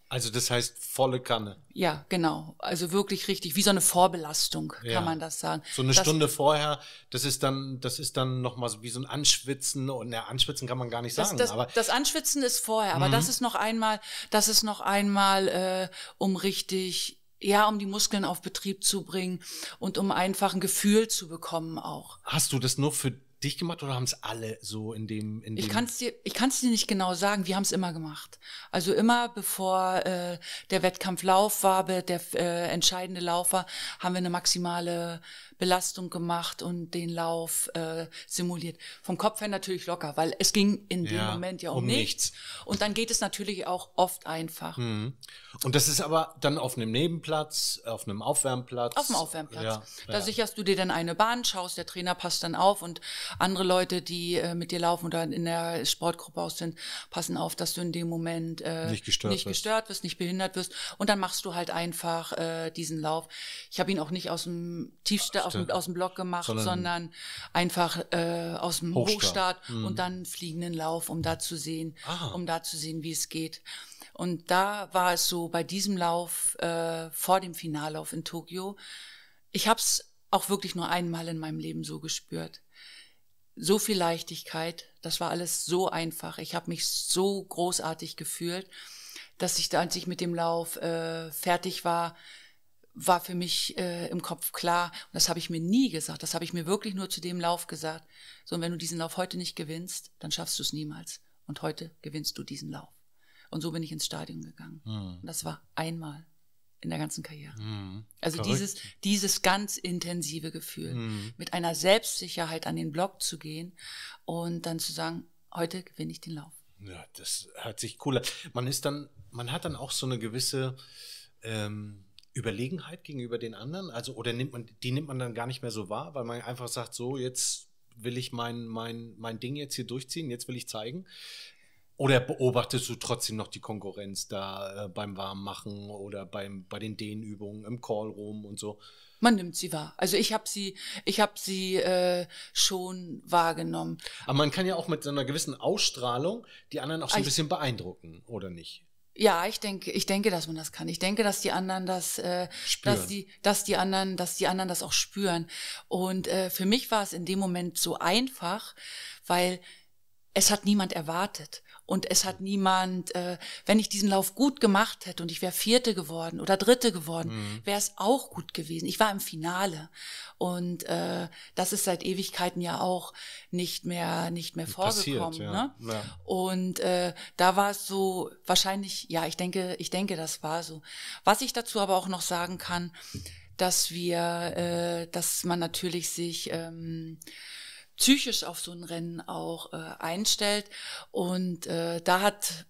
Also das heißt volle Kanne. Ja, genau. Also wirklich richtig, wie so eine Vorbelastung, ja. kann man das sagen. So eine das, Stunde vorher, das ist dann, das ist dann nochmal so wie so ein Anschwitzen und oh, ne, Anschwitzen kann man gar nicht sagen. Das, das, aber das Anschwitzen ist vorher, aber mhm. das ist noch einmal, das ist noch einmal, äh, um richtig ja, um die Muskeln auf Betrieb zu bringen und um einfach ein Gefühl zu bekommen auch. Hast du das nur für dich gemacht oder haben es alle so in dem? In dem ich kann es dir, ich kann es dir nicht genau sagen. Wir haben es immer gemacht. Also immer bevor äh, der Wettkampflauf war, der äh, entscheidende Lauf war, haben wir eine maximale Belastung gemacht und den Lauf äh, simuliert. Vom Kopf her natürlich locker, weil es ging in dem Moment ja um, um nichts. Und dann geht es natürlich auch oft einfach. Mhm. Und das ist aber dann auf einem Nebenplatz, auf einem Aufwärmplatz. Auf dem Aufwärmplatz. Ja, da ja. sicherst du dir dann eine Bahn, schaust, der Trainer passt dann auf und andere Leute, die äh, mit dir laufen oder in der Sportgruppe aus sind, passen auf, dass du in dem Moment äh, nicht, gestört, nicht gestört wirst, nicht behindert wirst. Und dann machst du halt einfach äh, diesen Lauf. Ich habe ihn auch nicht aus dem Tiefste, auf dem, aus dem Block gemacht, sondern, sondern einfach äh, aus dem Hochstart, Hochstart mhm. und dann fliegenden Lauf, um da zu sehen, ah. um da zu sehen, wie es geht. Und da war es so bei diesem Lauf äh, vor dem Finallauf in Tokio. Ich habe es auch wirklich nur einmal in meinem Leben so gespürt. So viel Leichtigkeit, das war alles so einfach. Ich habe mich so großartig gefühlt, dass ich, als ich mit dem Lauf äh, fertig war, war für mich äh, im Kopf klar, und das habe ich mir nie gesagt, das habe ich mir wirklich nur zu dem Lauf gesagt. So, und wenn du diesen Lauf heute nicht gewinnst, dann schaffst du es niemals. Und heute gewinnst du diesen Lauf. Und so bin ich ins Stadion gegangen. Mhm. Und das war einmal in der ganzen Karriere. Mhm. Also dieses, dieses ganz intensive Gefühl, mhm. mit einer Selbstsicherheit an den Block zu gehen und dann zu sagen, heute gewinne ich den Lauf. Ja, das hört sich cool an. Man ist dann, man hat dann auch so eine gewisse ähm, Überlegenheit gegenüber den anderen? Also, oder nimmt man, die nimmt man dann gar nicht mehr so wahr, weil man einfach sagt, so, jetzt will ich mein, mein, mein Ding jetzt hier durchziehen, jetzt will ich zeigen. Oder beobachtest du trotzdem noch die Konkurrenz da äh, beim Warmmachen oder beim, bei den Dehnübungen im Callroom und so? Man nimmt sie wahr. Also ich habe sie, ich habe sie äh, schon wahrgenommen. Aber man kann ja auch mit so einer gewissen Ausstrahlung die anderen auch so ein ah, ich, bisschen beeindrucken, oder nicht? Ja, ich denke, ich denke, dass man das kann. Ich denke, dass die anderen das, äh, dass die, dass die anderen, dass die anderen das auch spüren. Und äh, für mich war es in dem Moment so einfach, weil es hat niemand erwartet und es hat niemand, äh, wenn ich diesen Lauf gut gemacht hätte und ich wäre Vierte geworden oder Dritte geworden, mhm. wäre es auch gut gewesen. Ich war im Finale und äh, das ist seit Ewigkeiten ja auch nicht mehr nicht mehr Passiert, vorgekommen. Ja. Ne? Ja. Und äh, da war es so wahrscheinlich, ja, ich denke, ich denke, das war so. Was ich dazu aber auch noch sagen kann, dass wir, äh, dass man natürlich sich ähm, psychisch auf so ein Rennen auch äh, einstellt. Und äh, da hat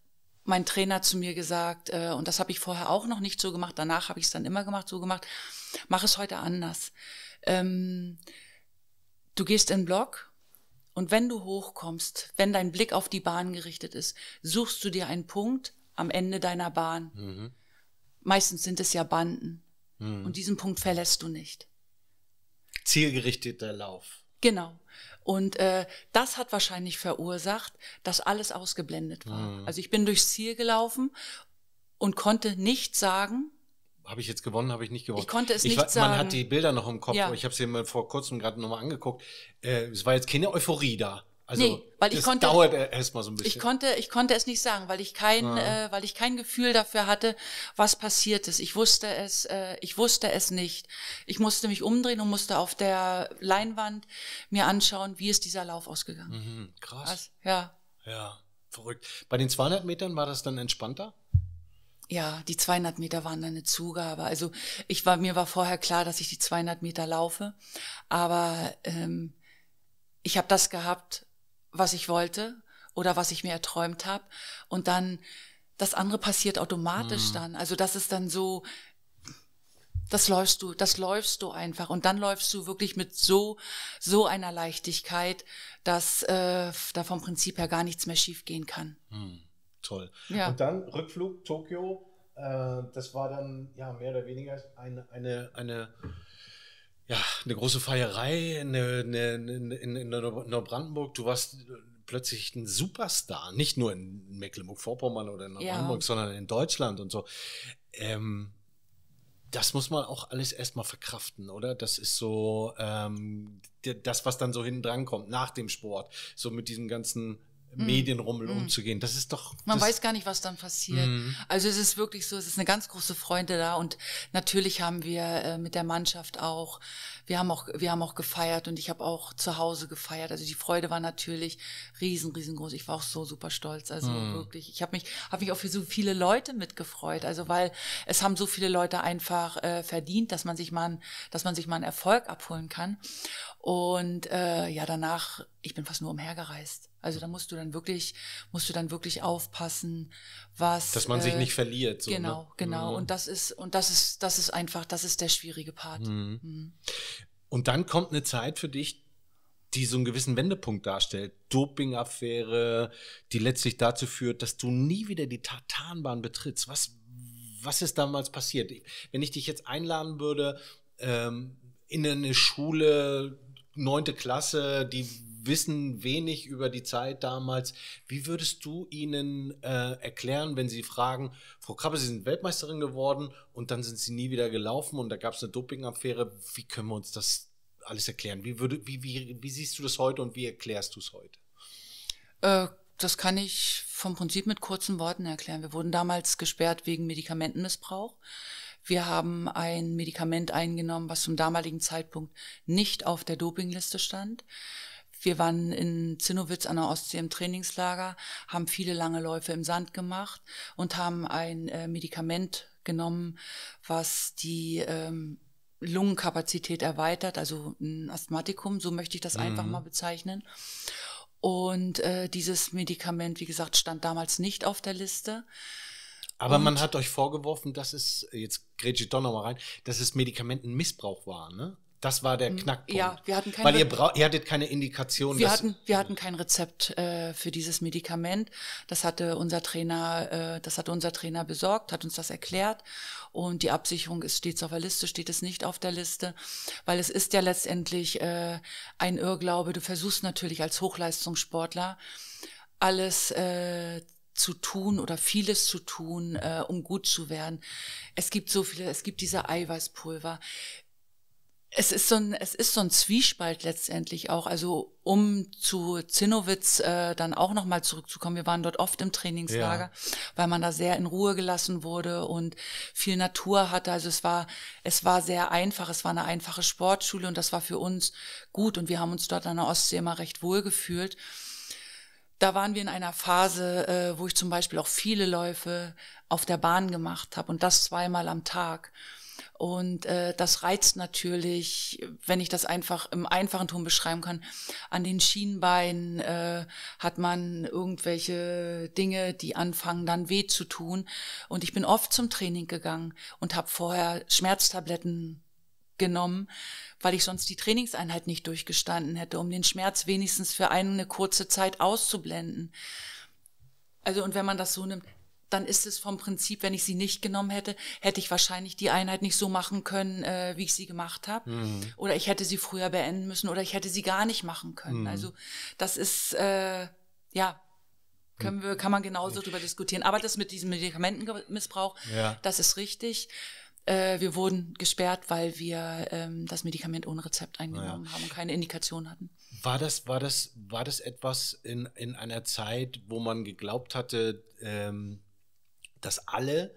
mein Trainer zu mir gesagt, äh, und das habe ich vorher auch noch nicht so gemacht, danach habe ich es dann immer gemacht, so gemacht, mach es heute anders. Ähm, du gehst in den Block und wenn du hochkommst, wenn dein Blick auf die Bahn gerichtet ist, suchst du dir einen Punkt am Ende deiner Bahn. Mhm. Meistens sind es ja Banden. Mhm. Und diesen Punkt verlässt du nicht. Zielgerichteter Lauf. Genau. Und äh, das hat wahrscheinlich verursacht, dass alles ausgeblendet war. Mhm. Also ich bin durchs Ziel gelaufen und konnte nicht sagen, habe ich jetzt gewonnen, habe ich nicht gewonnen. Ich konnte es ich, nicht man sagen. Man hat die Bilder noch im Kopf. Ja. Ich habe sie mir vor kurzem gerade nochmal angeguckt. Äh, es war jetzt keine Euphorie da. Also nee, weil das ich konnte, dauert erstmal so ein bisschen. Ich konnte, ich konnte es nicht sagen, weil ich kein, ja. äh, weil ich kein Gefühl dafür hatte, was passiert ist. Ich wusste es, äh, ich wusste es nicht. Ich musste mich umdrehen und musste auf der Leinwand mir anschauen, wie ist dieser Lauf ausgegangen. Mhm, krass. Was? Ja. Ja, verrückt. Bei den 200 Metern war das dann entspannter? Ja, die 200 Meter waren dann eine Zugabe. Also ich war, mir war vorher klar, dass ich die 200 Meter laufe, aber ähm, ich habe das gehabt, was ich wollte oder was ich mir erträumt habe. Und dann das andere passiert automatisch mhm. dann. Also das ist dann so, das läufst du, das läufst du einfach. Und dann läufst du wirklich mit so, so einer Leichtigkeit, dass äh, da vom Prinzip her gar nichts mehr schief gehen kann. Mhm. Toll. Ja. Und dann Rückflug Tokio, äh, das war dann ja mehr oder weniger eine, eine, eine ja, eine große Feierei in, in, in, in Neubrandenburg. Du warst äh, plötzlich ein Superstar, nicht nur in Mecklenburg-Vorpommern oder in Neubrandenburg, ja. sondern in Deutschland und so. Ähm, das muss man auch alles erstmal verkraften, oder? Das ist so ähm, das, was dann so hinten dran kommt nach dem Sport. So mit diesem ganzen hm. Medienrummel mm. Hm. umzugehen. Das ist doch. Man weiß gar nicht, was dann passiert. Mm. Also es ist wirklich so, es ist eine ganz große Freunde da und natürlich haben wir äh, mit der Mannschaft auch wir haben auch, wir haben auch gefeiert und ich habe auch zu Hause gefeiert. Also die Freude war natürlich riesen, riesengroß. Ich war auch so super stolz. Also mhm. wirklich, ich habe mich, habe mich auch für so viele Leute mitgefreut. Also weil es haben so viele Leute einfach äh, verdient, dass man sich mal, dass man sich mal einen Erfolg abholen kann. Und äh, ja, danach, ich bin fast nur umhergereist. Also da musst du dann wirklich, musst du dann wirklich aufpassen, was. Dass man äh, sich nicht verliert. So, genau, ne? genau. genau. Mhm. Und das ist, und das ist, das ist einfach, das ist der schwierige Part. Mhm. Mhm. Und dann kommt eine Zeit für dich, die so einen gewissen Wendepunkt darstellt. Dopingaffäre, die letztlich dazu führt, dass du nie wieder die Tartanbahn betrittst. Was, was ist damals passiert? Wenn ich dich jetzt einladen würde ähm, in eine Schule, neunte Klasse, die wissen wenig über die Zeit damals. Wie würdest du ihnen äh, erklären, wenn sie fragen, Frau Krabbe, Sie sind Weltmeisterin geworden und dann sind Sie nie wieder gelaufen und da gab es eine Dopingaffäre. Wie können wir uns das alles erklären? Wie, würde, wie, wie, wie siehst du das heute und wie erklärst du es heute? Äh, das kann ich vom Prinzip mit kurzen Worten erklären. Wir wurden damals gesperrt wegen Medikamentenmissbrauch. Wir haben ein Medikament eingenommen, was zum damaligen Zeitpunkt nicht auf der Dopingliste stand. Wir waren in Zinnowitz an der Ostsee im Trainingslager, haben viele lange Läufe im Sand gemacht und haben ein äh, Medikament genommen, was die ähm, Lungenkapazität erweitert, also ein Asthmatikum, so möchte ich das mhm. einfach mal bezeichnen. Und äh, dieses Medikament, wie gesagt, stand damals nicht auf der Liste. Aber und man hat euch vorgeworfen, dass es, jetzt grätsche ich doch nochmal rein, dass es Medikamentenmissbrauch war, ne? Das war der hm, Knackpunkt. Ja, wir hatten kein Weil ihr, brauch, ihr hattet keine Indikation. Wir, hatten, wir hatten kein Rezept äh, für dieses Medikament. Das hatte unser Trainer, äh, das hatte unser Trainer besorgt, hat uns das erklärt. Und die Absicherung ist stets auf der Liste, steht es nicht auf der Liste, weil es ist ja letztendlich äh, ein Irrglaube. Du versuchst natürlich als Hochleistungssportler alles äh, zu tun oder vieles zu tun, äh, um gut zu werden. Es gibt so viele, es gibt diese Eiweißpulver. Es ist so ein, es ist so ein Zwiespalt letztendlich auch. Also um zu Zinnowitz äh, dann auch nochmal zurückzukommen. Wir waren dort oft im Trainingslager, ja. weil man da sehr in Ruhe gelassen wurde und viel Natur hatte. Also es war, es war sehr einfach. Es war eine einfache Sportschule und das war für uns gut. Und wir haben uns dort an der Ostsee immer recht wohl gefühlt. Da waren wir in einer Phase, äh, wo ich zum Beispiel auch viele Läufe auf der Bahn gemacht habe und das zweimal am Tag. Und äh, das reizt natürlich, wenn ich das einfach im einfachen Ton beschreiben kann, an den Schienbeinen äh, hat man irgendwelche Dinge, die anfangen dann weh zu tun. Und ich bin oft zum Training gegangen und habe vorher Schmerztabletten genommen, weil ich sonst die Trainingseinheit nicht durchgestanden hätte, um den Schmerz wenigstens für eine kurze Zeit auszublenden. Also und wenn man das so nimmt, dann ist es vom Prinzip, wenn ich sie nicht genommen hätte, hätte ich wahrscheinlich die Einheit nicht so machen können, äh, wie ich sie gemacht habe. Mhm. Oder ich hätte sie früher beenden müssen oder ich hätte sie gar nicht machen können. Mhm. Also das ist, äh, ja, können wir, kann man genauso mhm. drüber diskutieren. Aber das mit diesem Medikamentenmissbrauch, ja. das ist richtig. Äh, wir wurden gesperrt, weil wir ähm, das Medikament ohne Rezept eingenommen ja. haben und keine Indikation hatten. War das, war das, war das etwas in, in einer Zeit, wo man geglaubt hatte, ähm dass alle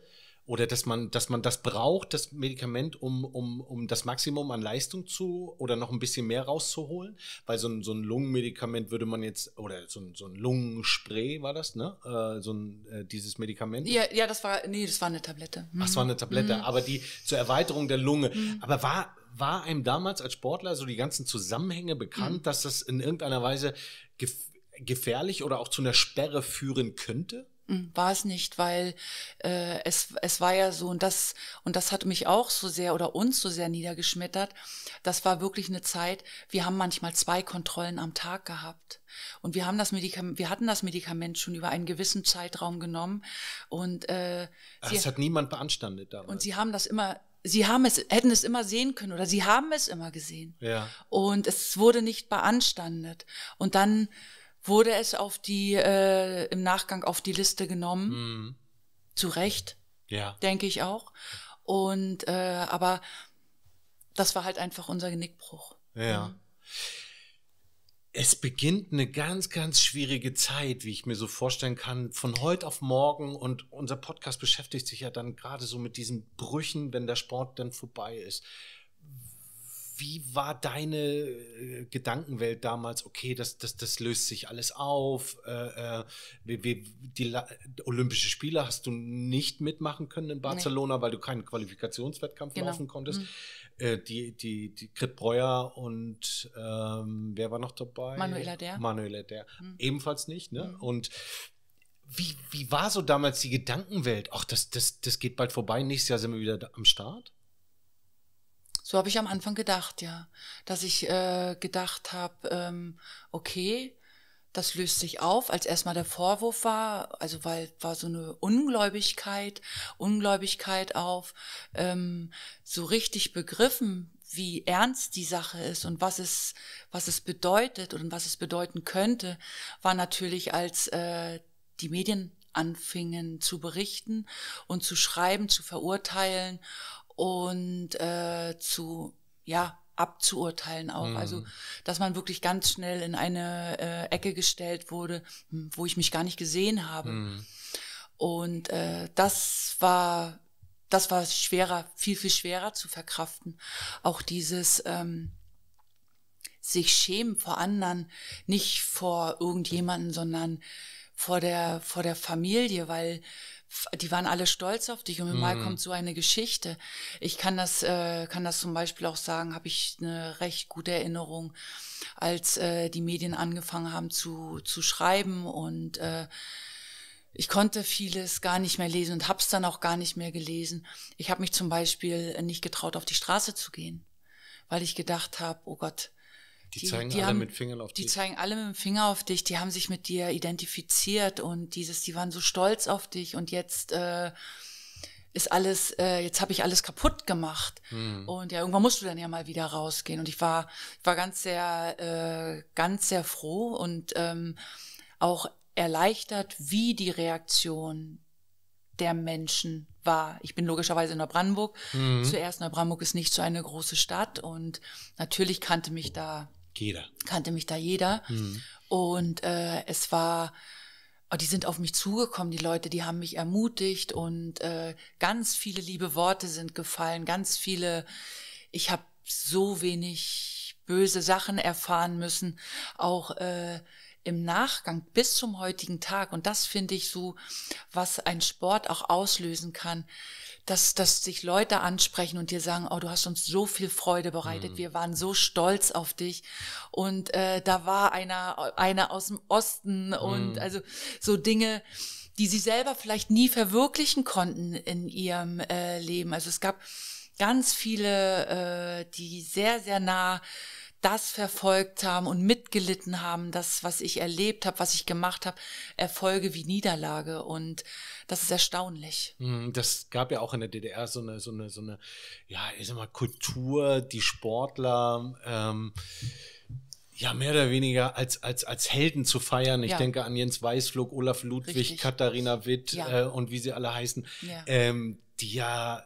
oder dass man, dass man das braucht, das Medikament, um, um, um das Maximum an Leistung zu oder noch ein bisschen mehr rauszuholen. Weil so ein, so ein Lungenmedikament würde man jetzt, oder so ein, so ein Lungenspray war das, ne? Äh, so ein, äh, dieses Medikament. Ja, ja, das war, nee, das war eine Tablette. Mhm. Ach, es war eine Tablette, mhm. aber die zur Erweiterung der Lunge. Mhm. Aber war, war einem damals als Sportler so die ganzen Zusammenhänge bekannt, mhm. dass das in irgendeiner Weise gef gefährlich oder auch zu einer Sperre führen könnte? war es nicht, weil äh, es, es war ja so, und das, und das hat mich auch so sehr oder uns so sehr niedergeschmettert. Das war wirklich eine Zeit, wir haben manchmal zwei Kontrollen am Tag gehabt. Und wir haben das Medikament, wir hatten das Medikament schon über einen gewissen Zeitraum genommen. Und äh, Ach, das hat niemand beanstandet damals. Und sie haben das immer sie haben es, hätten es immer sehen können oder sie haben es immer gesehen. Ja. Und es wurde nicht beanstandet. Und dann wurde es auf die, äh, im Nachgang auf die Liste genommen. Mhm. Zu Recht. Ja. Denke ich auch. Und, äh, aber das war halt einfach unser Genickbruch. Ja. Mhm. Es beginnt eine ganz, ganz schwierige Zeit, wie ich mir so vorstellen kann, von heute auf morgen. Und unser Podcast beschäftigt sich ja dann gerade so mit diesen Brüchen, wenn der Sport dann vorbei ist wie war deine äh, Gedankenwelt damals? Okay, das, das, das löst sich alles auf. Äh, wie, äh, wie, die La Olympische Spiele hast du nicht mitmachen können in Barcelona, nee. weil du keinen Qualifikationswettkampf genau. laufen konntest. Mhm. Äh, die, die, die Krit Breuer und ähm, wer war noch dabei? Manuela Der. Manuela Der. Mhm. Ebenfalls nicht, ne? Mhm. Und wie, wie war so damals die Gedankenwelt? Ach, das, das, das geht bald vorbei, nächstes Jahr sind wir wieder am Start? So habe ich am Anfang gedacht, ja. Dass ich äh, gedacht habe, ähm, okay, das löst sich auf, als erstmal der Vorwurf war, also weil war so eine Ungläubigkeit, Ungläubigkeit auf, ähm, so richtig begriffen, wie ernst die Sache ist und was es, was es bedeutet und was es bedeuten könnte, war natürlich, als äh, die Medien anfingen zu berichten und zu schreiben, zu verurteilen und äh, zu, ja, abzuurteilen auch. Mhm. Also, dass man wirklich ganz schnell in eine äh, Ecke gestellt wurde, hm, wo ich mich gar nicht gesehen habe. Mhm. Und äh, das war, das war schwerer, viel, viel schwerer zu verkraften. Auch dieses ähm, sich schämen vor anderen, nicht vor irgendjemanden, sondern vor der, vor der Familie, weil die waren alle stolz auf dich und mhm. mal kommt so eine Geschichte. Ich kann das, äh, kann das zum Beispiel auch sagen, habe ich eine recht gute Erinnerung, als äh, die Medien angefangen haben zu, zu schreiben und äh, ich konnte vieles gar nicht mehr lesen und hab's dann auch gar nicht mehr gelesen. Ich habe mich zum Beispiel nicht getraut, auf die Straße zu gehen, weil ich gedacht habe, oh Gott, die, die zeigen die alle haben, mit Fingern auf dich. Die zeigen alle mit dem Finger auf dich, die haben sich mit dir identifiziert und dieses, die waren so stolz auf dich und jetzt äh, ist alles, äh, jetzt habe ich alles kaputt gemacht. Hm. Und ja, irgendwann musst du dann ja mal wieder rausgehen. Und ich war, war ganz sehr, äh, ganz sehr froh und ähm, auch erleichtert, wie die Reaktion der Menschen war. Ich bin logischerweise in Neubrandenburg. Mhm. Zuerst Neubrandenburg ist nicht so eine große Stadt und natürlich kannte mich da jeder. Kannte mich da jeder. Mhm. Und äh, es war, oh, die sind auf mich zugekommen, die Leute, die haben mich ermutigt und äh, ganz viele liebe Worte sind gefallen, ganz viele, ich habe so wenig böse Sachen erfahren müssen, auch äh, im Nachgang bis zum heutigen Tag. Und das finde ich so, was ein Sport auch auslösen kann dass, dass sich Leute ansprechen und dir sagen, oh, du hast uns so viel Freude bereitet, mhm. wir waren so stolz auf dich. Und äh, da war einer, einer aus dem Osten und mhm. also so Dinge, die sie selber vielleicht nie verwirklichen konnten in ihrem äh, Leben. Also es gab ganz viele, äh, die sehr, sehr nah das verfolgt haben und mitgelitten haben, das, was ich erlebt habe, was ich gemacht habe, Erfolge wie Niederlage. Und das ist erstaunlich. Hm, das gab ja auch in der DDR so eine, so eine, so eine, ja, ich sag mal, Kultur, die Sportler, ähm, ja, mehr oder weniger als, als, als Helden zu feiern. Ich ja. denke an Jens Weißflug, Olaf Ludwig, Richtig. Katharina Witt ja. äh, und wie sie alle heißen, ja. Ähm, die ja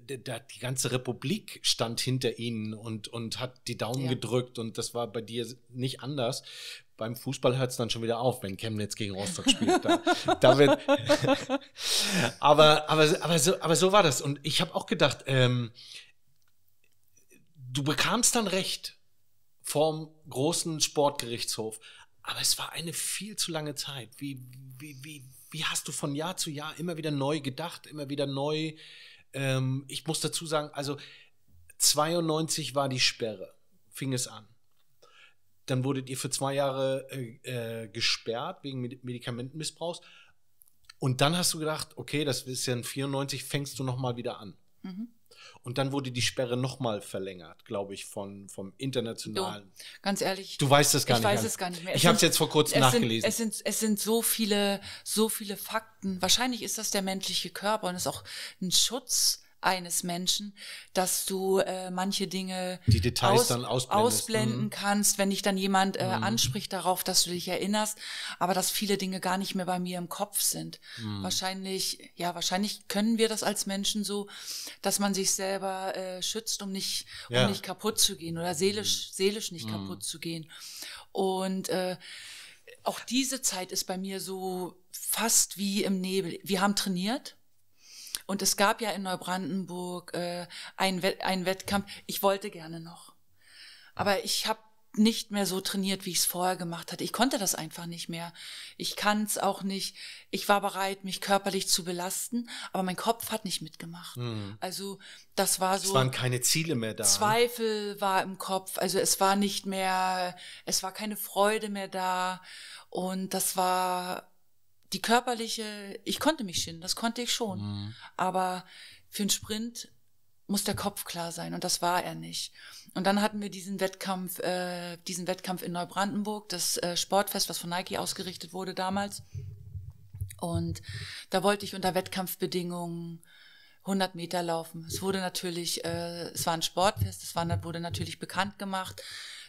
die ganze Republik stand hinter ihnen und, und hat die Daumen ja. gedrückt und das war bei dir nicht anders. Beim Fußball hört es dann schon wieder auf, wenn Chemnitz gegen Rostock spielt. Da, da wird aber, aber, aber, so, aber so war das. Und ich habe auch gedacht, ähm, du bekamst dann recht vom großen Sportgerichtshof. Aber es war eine viel zu lange Zeit. Wie, wie, wie, wie hast du von Jahr zu Jahr immer wieder neu gedacht, immer wieder neu ähm, ich muss dazu sagen, also 92 war die Sperre, fing es an. Dann wurdet ihr für zwei Jahre äh, äh gesperrt wegen Medikamentenmissbrauchs. Und dann hast du gedacht, okay, das ist ja in 94, fängst du nochmal wieder an. Mhm. Und dann wurde die Sperre nochmal verlängert, glaube ich, von, vom internationalen. Du, ganz ehrlich. Du weißt das gar ich nicht. Ich weiß es gar nicht mehr. ich habe es jetzt vor kurzem es nachgelesen. Sind, es, sind, es sind so viele, so viele Fakten. Wahrscheinlich ist das der menschliche Körper und ist auch ein Schutz eines Menschen, dass du äh, manche Dinge die Details aus, dann ausblenden mhm. kannst, wenn dich dann jemand äh, mhm. anspricht darauf, dass du dich erinnerst, aber dass viele Dinge gar nicht mehr bei mir im Kopf sind. Mhm. Wahrscheinlich, ja, wahrscheinlich können wir das als Menschen so, dass man sich selber äh, schützt, um nicht, ja. um nicht kaputt zu gehen oder seelisch, mhm. seelisch nicht mhm. kaputt zu gehen. Und äh, auch diese Zeit ist bei mir so fast wie im Nebel. Wir haben trainiert. Und es gab ja in Neubrandenburg äh, einen, Wett einen Wettkampf. Ich wollte gerne noch. Aber ich habe nicht mehr so trainiert, wie ich es vorher gemacht hatte. Ich konnte das einfach nicht mehr. Ich kann es auch nicht. Ich war bereit, mich körperlich zu belasten, aber mein Kopf hat nicht mitgemacht. Mhm. Also das war so. Es waren keine Ziele mehr da. Ne? Zweifel war im Kopf. Also es war nicht mehr, es war keine Freude mehr da. Und das war die körperliche, ich konnte mich schinden, das konnte ich schon. Mhm. Aber für einen Sprint muss der Kopf klar sein und das war er nicht. Und dann hatten wir diesen Wettkampf, äh, diesen Wettkampf in Neubrandenburg, das äh, Sportfest, was von Nike ausgerichtet wurde damals. Und da wollte ich unter Wettkampfbedingungen 100 Meter laufen. Es wurde natürlich, äh, es war ein Sportfest, es war, wurde natürlich bekannt gemacht.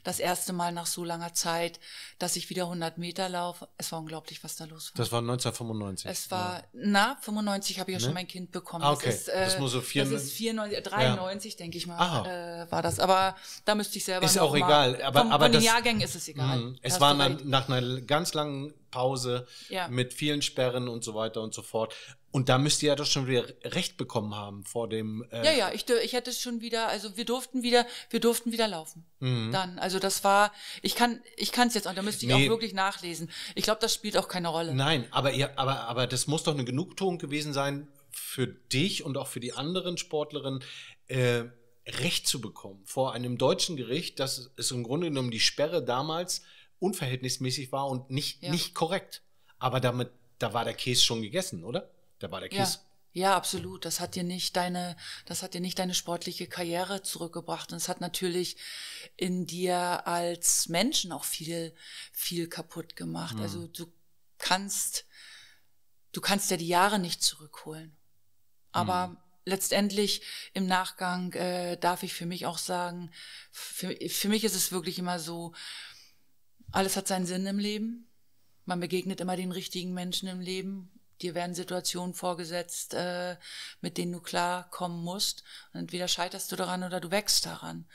Das erste Mal nach so langer Zeit, dass ich wieder 100 Meter laufe. Es war unglaublich, was da los war. Das war 1995. Es war, ja. na, 95 habe ich ja ne? schon mein Kind bekommen. Ah, okay. Das, ist, äh, das muss so 94, das ist 94 93, ja. denke ich mal, ah. äh, war das. Aber da müsste ich selber Ist auch mal. egal. Aber, Vom, aber von das, den Jahrgängen ist es egal. Mh. Es war nach, nach einer ganz langen Pause ja. mit vielen Sperren und so weiter und so fort. Und da müsst ihr ja doch schon wieder Recht bekommen haben vor dem. Äh ja, ja, ich, ich hätte schon wieder, also wir durften wieder, wir durften wieder laufen. Mhm. Dann. Also das war, ich kann, ich kann es jetzt, auch, da müsste ich nee. auch wirklich nachlesen. Ich glaube, das spielt auch keine Rolle. Nein, aber ihr, aber, aber das muss doch eine Genugtuung gewesen sein für dich und auch für die anderen Sportlerinnen. Äh, Recht zu bekommen vor einem deutschen Gericht, dass es im Grunde genommen die Sperre damals unverhältnismäßig war und nicht, ja. nicht korrekt. Aber damit, da war der Käse schon gegessen, oder? Da war der Kiss. Ja, ja. absolut. Das hat dir nicht deine, das hat dir nicht deine sportliche Karriere zurückgebracht. Und es hat natürlich in dir als Menschen auch viel, viel kaputt gemacht. Mhm. Also du kannst, du kannst ja die Jahre nicht zurückholen. Aber mhm letztendlich im Nachgang äh, darf ich für mich auch sagen, für, für, mich ist es wirklich immer so, alles hat seinen Sinn im Leben. Man begegnet immer den richtigen Menschen im Leben Dir werden Situationen vorgesetzt, äh, mit denen du klarkommen musst. Entweder scheiterst du daran oder du wächst daran.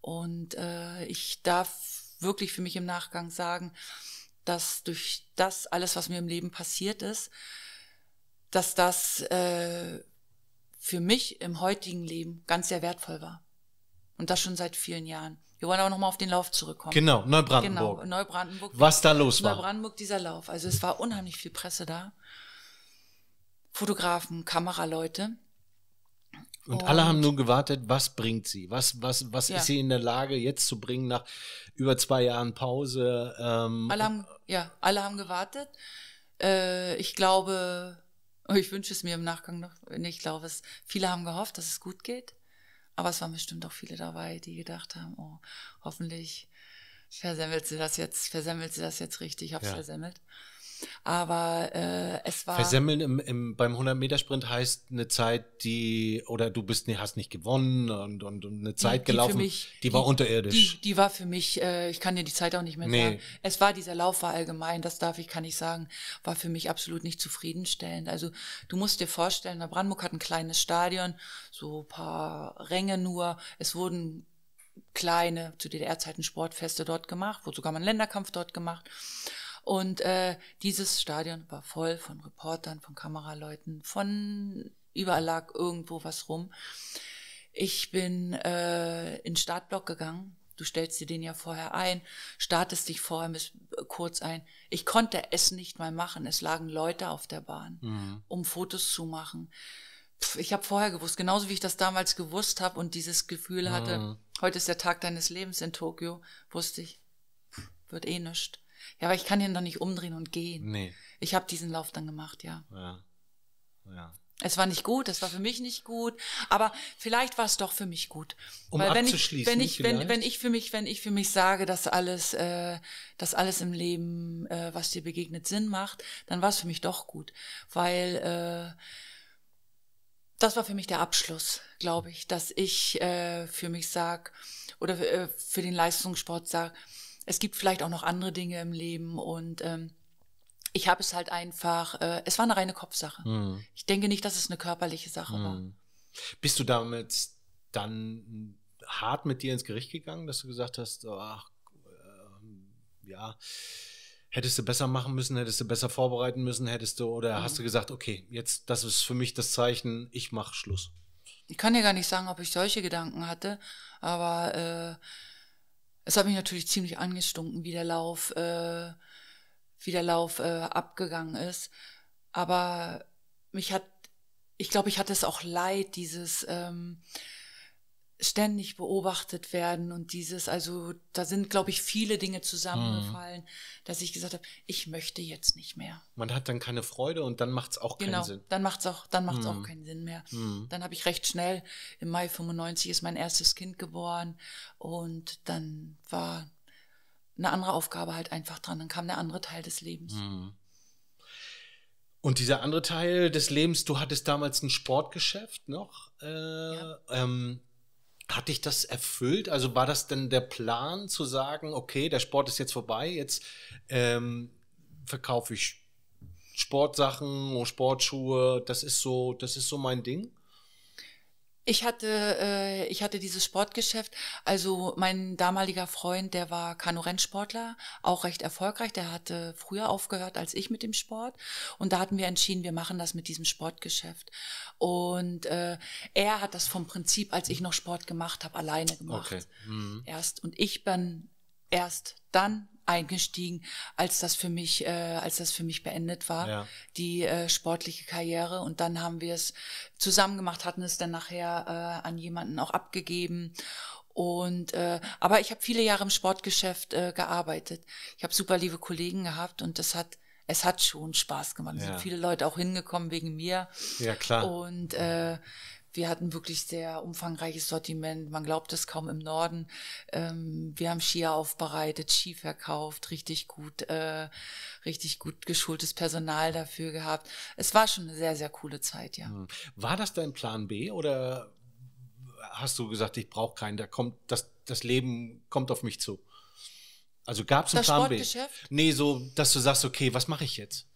Und äh, ich darf wirklich für mich im Nachgang sagen, dass durch das alles, was mir im Leben passiert ist, dass das äh, für mich im heutigen Leben ganz sehr wertvoll war. Und das schon seit vielen Jahren. Wir wollen aber nochmal auf den Lauf zurückkommen. Genau, Neubrandenburg. Genau, Neubrandenburg. Was da los war. Neubrandenburg, dieser Lauf. Also es war unheimlich viel Presse da. Fotografen, Kameraleute. Und, und, alle haben nun gewartet, was bringt sie? Was, was, was ja. ist sie in der Lage jetzt zu bringen nach über zwei Jahren Pause? Ähm, alle haben, ja, alle haben gewartet. Äh, ich glaube, oh, ich wünsche es mir im Nachgang noch, ich glaube es, viele haben gehofft, dass es gut geht. Aber es waren bestimmt auch viele dabei, die gedacht haben, oh, hoffentlich versemmelt sie das jetzt, versemmelt sie das jetzt richtig, ich hab's ja. versemmelt. Aber äh, es war. Versemmeln im, im, beim 100-Meter-Sprint heißt eine Zeit, die, oder du bist, nee, hast nicht gewonnen und, und, und eine Zeit die, die gelaufen, mich, die, war unterirdisch. Die, die war für mich, äh, ich kann dir die Zeit auch nicht mehr nee. sagen. Es war, dieser Lauf war allgemein, das darf ich, kann ich sagen, war für mich absolut nicht zufriedenstellend. Also du musst dir vorstellen, der Brandenburg hat ein kleines Stadion, so paar Ränge nur. Es wurden kleine, zu DDR-Zeiten Sportfeste dort gemacht, wurde sogar mal ein Länderkampf dort gemacht. Und äh, dieses Stadion war voll von Reportern, von Kameraleuten, von überall lag irgendwo was rum. Ich bin äh, in den Startblock gegangen. Du stellst dir den ja vorher ein, startest dich vorher bis, äh, kurz ein. Ich konnte es nicht mal machen. Es lagen Leute auf der Bahn, mhm. um Fotos zu machen. ich habe vorher gewusst, genauso wie ich das damals gewusst habe und dieses Gefühl hatte, mhm. heute ist der Tag deines Lebens in Tokio, wusste ich, wird eh nichts. Ja, aber ich kann den doch nicht umdrehen und gehen. Nee. Ich habe diesen Lauf dann gemacht, ja. Ja. Ja. Es war nicht gut, es war für mich nicht gut, aber vielleicht war es doch für mich gut. Um Weil wenn ich, wenn ich, wenn, wenn ich für mich, wenn ich für mich sage, dass alles, äh, dass alles im Leben, äh, was dir begegnet, Sinn macht, dann war es für mich doch gut. Weil äh, das war für mich der Abschluss, glaube ich, dass ich äh, für mich sag oder äh, für den Leistungssport sag es gibt vielleicht auch noch andere Dinge im Leben und ähm, ich habe es halt einfach, äh, es war eine reine Kopfsache. Hm. Ich denke nicht, dass es eine körperliche Sache hm. war. Bist du damit dann hart mit dir ins Gericht gegangen, dass du gesagt hast, ach, äh, ja, hättest du besser machen müssen, hättest du besser vorbereiten müssen, hättest du, oder mhm. hast du gesagt, okay, jetzt, das ist für mich das Zeichen, ich mache Schluss? Ich kann dir gar nicht sagen, ob ich solche Gedanken hatte, aber äh, es hat mich natürlich ziemlich angestunken, wie der Lauf, äh, wie der Lauf äh, abgegangen ist. Aber mich hat, ich glaube, ich hatte es auch leid, dieses, ähm, ständig beobachtet werden und dieses, also da sind, glaube ich, viele Dinge zusammengefallen, mhm. dass ich gesagt habe, ich möchte jetzt nicht mehr. Man hat dann keine Freude und dann macht es auch genau, keinen Sinn. Dann macht es auch, mhm. auch keinen Sinn mehr. Mhm. Dann habe ich recht schnell, im Mai 95 ist mein erstes Kind geboren und dann war eine andere Aufgabe halt einfach dran. Dann kam der andere Teil des Lebens. Mhm. Und dieser andere Teil des Lebens, du hattest damals ein Sportgeschäft noch. Äh, ja. ähm, hat dich das erfüllt? Also war das denn der Plan zu sagen, okay, der Sport ist jetzt vorbei, jetzt ähm, verkaufe ich Sportsachen, Sportschuhe, das ist so, das ist so mein Ding? Ich hatte, äh, ich hatte dieses Sportgeschäft. Also mein damaliger Freund, der war Kanu-Rennsportler, auch recht erfolgreich. Der hatte früher aufgehört als ich mit dem Sport. Und da hatten wir entschieden, wir machen das mit diesem Sportgeschäft. Und äh, er hat das vom Prinzip, als ich noch Sport gemacht habe, alleine gemacht. Okay. Mhm. Erst und ich bin erst dann eingestiegen, als das für mich, äh, als das für mich beendet war, ja. die äh, sportliche Karriere. Und dann haben wir es zusammen gemacht, hatten es dann nachher äh, an jemanden auch abgegeben. Und äh, aber ich habe viele Jahre im Sportgeschäft äh, gearbeitet. Ich habe super liebe Kollegen gehabt und das hat es hat schon Spaß gemacht. Es sind viele Leute auch hingekommen wegen mir. Ja, klar. Und äh, wir hatten wirklich sehr umfangreiches Sortiment. Man glaubt es kaum im Norden. Ähm, wir haben Skier aufbereitet, Ski verkauft, richtig gut, äh, richtig gut geschultes Personal dafür gehabt. Es war schon eine sehr, sehr coole Zeit, ja. Hm. War das dein Plan B oder hast du gesagt, ich brauche keinen, da kommt, das, das Leben kommt auf mich zu? Also gab es einen das Plan B? Nee, so, dass du sagst, okay, was mache ich jetzt?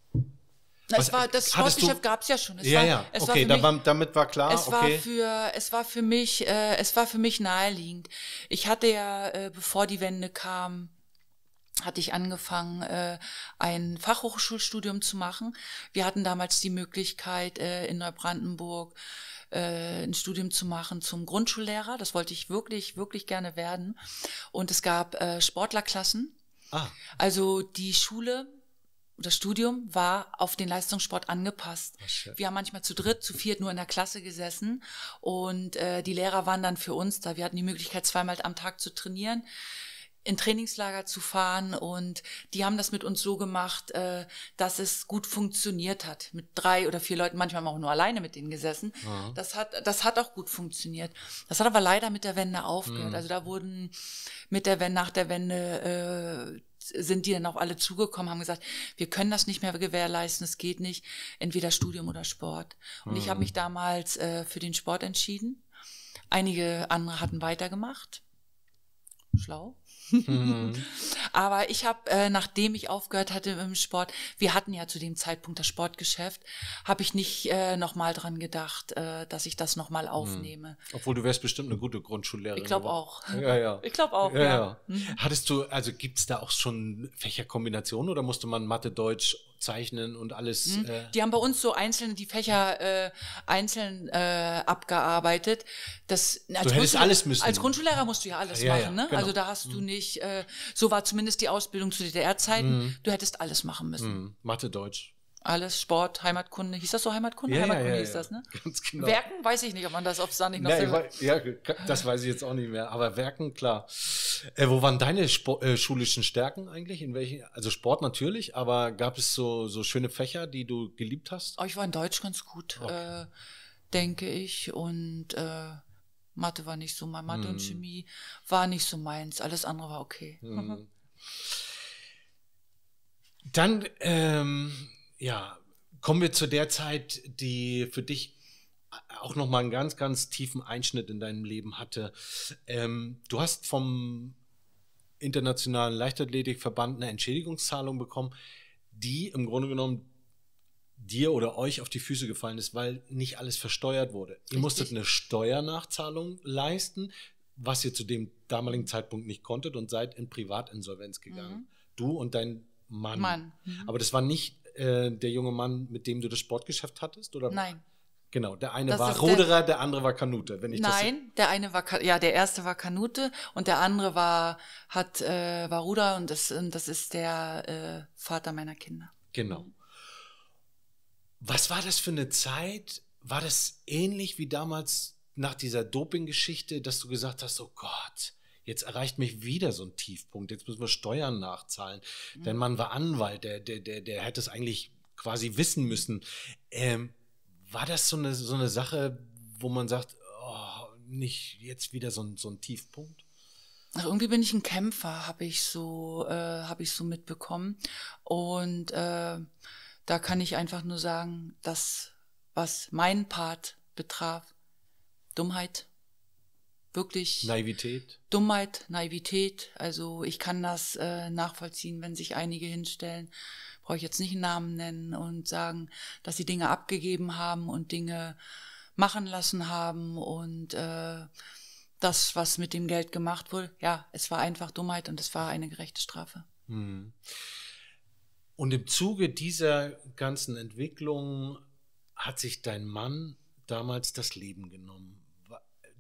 Na, es war, das Sportgeschäft gab es ja schon. Es ja, war, ja, es okay, war mich, war, damit war klar. Es, okay. war für, es war für mich, äh, es war für mich naheliegend. Ich hatte ja, äh, bevor die Wende kam, hatte ich angefangen, äh, ein Fachhochschulstudium zu machen. Wir hatten damals die Möglichkeit, äh, in Neubrandenburg äh, ein Studium zu machen zum Grundschullehrer. Das wollte ich wirklich, wirklich gerne werden. Und es gab äh, Sportlerklassen. Ah. Also die Schule das Studium war auf den Leistungssport angepasst. Wir haben manchmal zu dritt, zu viert nur in der Klasse gesessen und äh, die Lehrer waren dann für uns da. Wir hatten die Möglichkeit, zweimal am Tag zu trainieren in Trainingslager zu fahren und die haben das mit uns so gemacht, äh, dass es gut funktioniert hat. Mit drei oder vier Leuten, manchmal auch nur alleine mit denen gesessen. Ja. Das hat, das hat auch gut funktioniert. Das hat aber leider mit der Wende aufgehört. Mhm. Also da wurden mit der Wende, nach der Wende äh, sind die dann auch alle zugekommen, haben gesagt, wir können das nicht mehr gewährleisten, es geht nicht, entweder Studium oder Sport. Und mhm. ich habe mhm. mich damals äh, für den Sport entschieden. Einige andere hatten weitergemacht. Schlau. Mhm. Aber ich habe, äh, nachdem ich aufgehört hatte im Sport, wir hatten ja zu dem Zeitpunkt das Sportgeschäft, habe ich nicht äh, nochmal dran gedacht, äh, dass ich das nochmal mhm. aufnehme. Obwohl du wärst bestimmt eine gute Grundschullehrerin. Ich glaube auch. Ja, ja. Ich glaube auch, ja. ja. ja. Mhm. Hattest du, also gibt es da auch schon Fächerkombinationen oder musste man Mathe, Deutsch zeichnen und alles. Mhm. Äh die haben bei uns so einzeln die Fächer äh, einzeln äh, abgearbeitet. Das, als du hättest alles müssen. Als Grundschullehrer musst du ja alles ah, ja, machen. Ja, ne? Genau. Also da hast mhm. du nicht, äh, so war zumindest die Ausbildung zu DDR-Zeiten, mhm. du hättest alles machen müssen. Mhm. Mathe, Deutsch alles Sport, Heimatkunde. Hieß das so Heimatkunde? Ja, Heimatkunde ja, ja, hieß das, ne? Ganz genau. Werken weiß ich nicht, ob man das, auf es noch. Nee, ja, das weiß ich jetzt auch nicht mehr. Aber Werken, klar. Äh, wo waren deine Sp äh, schulischen Stärken eigentlich? In welchen? Also Sport natürlich, aber gab es so, so schöne Fächer, die du geliebt hast? Oh, ich war in Deutsch ganz gut, okay. äh, denke ich. Und äh, Mathe war nicht so mein Mathe hm. und Chemie war nicht so meins. Alles andere war okay. Hm. Dann ähm, ja, kommen wir zu der Zeit, die für dich auch nochmal einen ganz, ganz tiefen Einschnitt in deinem Leben hatte. Ähm, du hast vom Internationalen Leichtathletikverband eine Entschädigungszahlung bekommen, die im Grunde genommen dir oder euch auf die Füße gefallen ist, weil nicht alles versteuert wurde. Richtig. Ihr musstet eine Steuernachzahlung leisten, was ihr zu dem damaligen Zeitpunkt nicht konntet und seid in Privatinsolvenz gegangen. Mhm. Du und dein Mann. Mann. Mhm. Aber das war nicht äh, der junge Mann, mit dem du das Sportgeschäft hattest? Oder? Nein. Genau, der eine das war Ruderer, der, der, andere war Kanute, wenn ich Nein, das der eine war ja, der erste war Kanute und der andere war hat äh, war Ruder und das und das ist der äh, Vater meiner Kinder. Genau. Was war das für eine Zeit? War das ähnlich wie damals nach dieser Doping-Geschichte, dass du gesagt hast, oh Gott, Jetzt erreicht mich wieder so ein Tiefpunkt. Jetzt müssen wir Steuern nachzahlen. Mhm. Denn man war Anwalt, der, der, der, der hätte es eigentlich quasi wissen müssen. Ähm, war das so eine, so eine Sache, wo man sagt, oh, nicht jetzt wieder so ein, so ein Tiefpunkt? Ach, also irgendwie bin ich ein Kämpfer, habe ich so, äh, habe ich so mitbekommen. Und äh, da kann ich einfach nur sagen, dass was mein Part betraf, Dummheit, wirklich Naivität. Dummheit, Naivität. Also ich kann das äh, nachvollziehen, wenn sich einige hinstellen, brauche ich jetzt nicht einen Namen nennen und sagen, dass sie Dinge abgegeben haben und Dinge machen lassen haben und äh, das, was mit dem Geld gemacht wurde, ja, es war einfach Dummheit und es war eine gerechte Strafe. Hm. Und im Zuge dieser ganzen Entwicklung hat sich dein Mann damals das Leben genommen.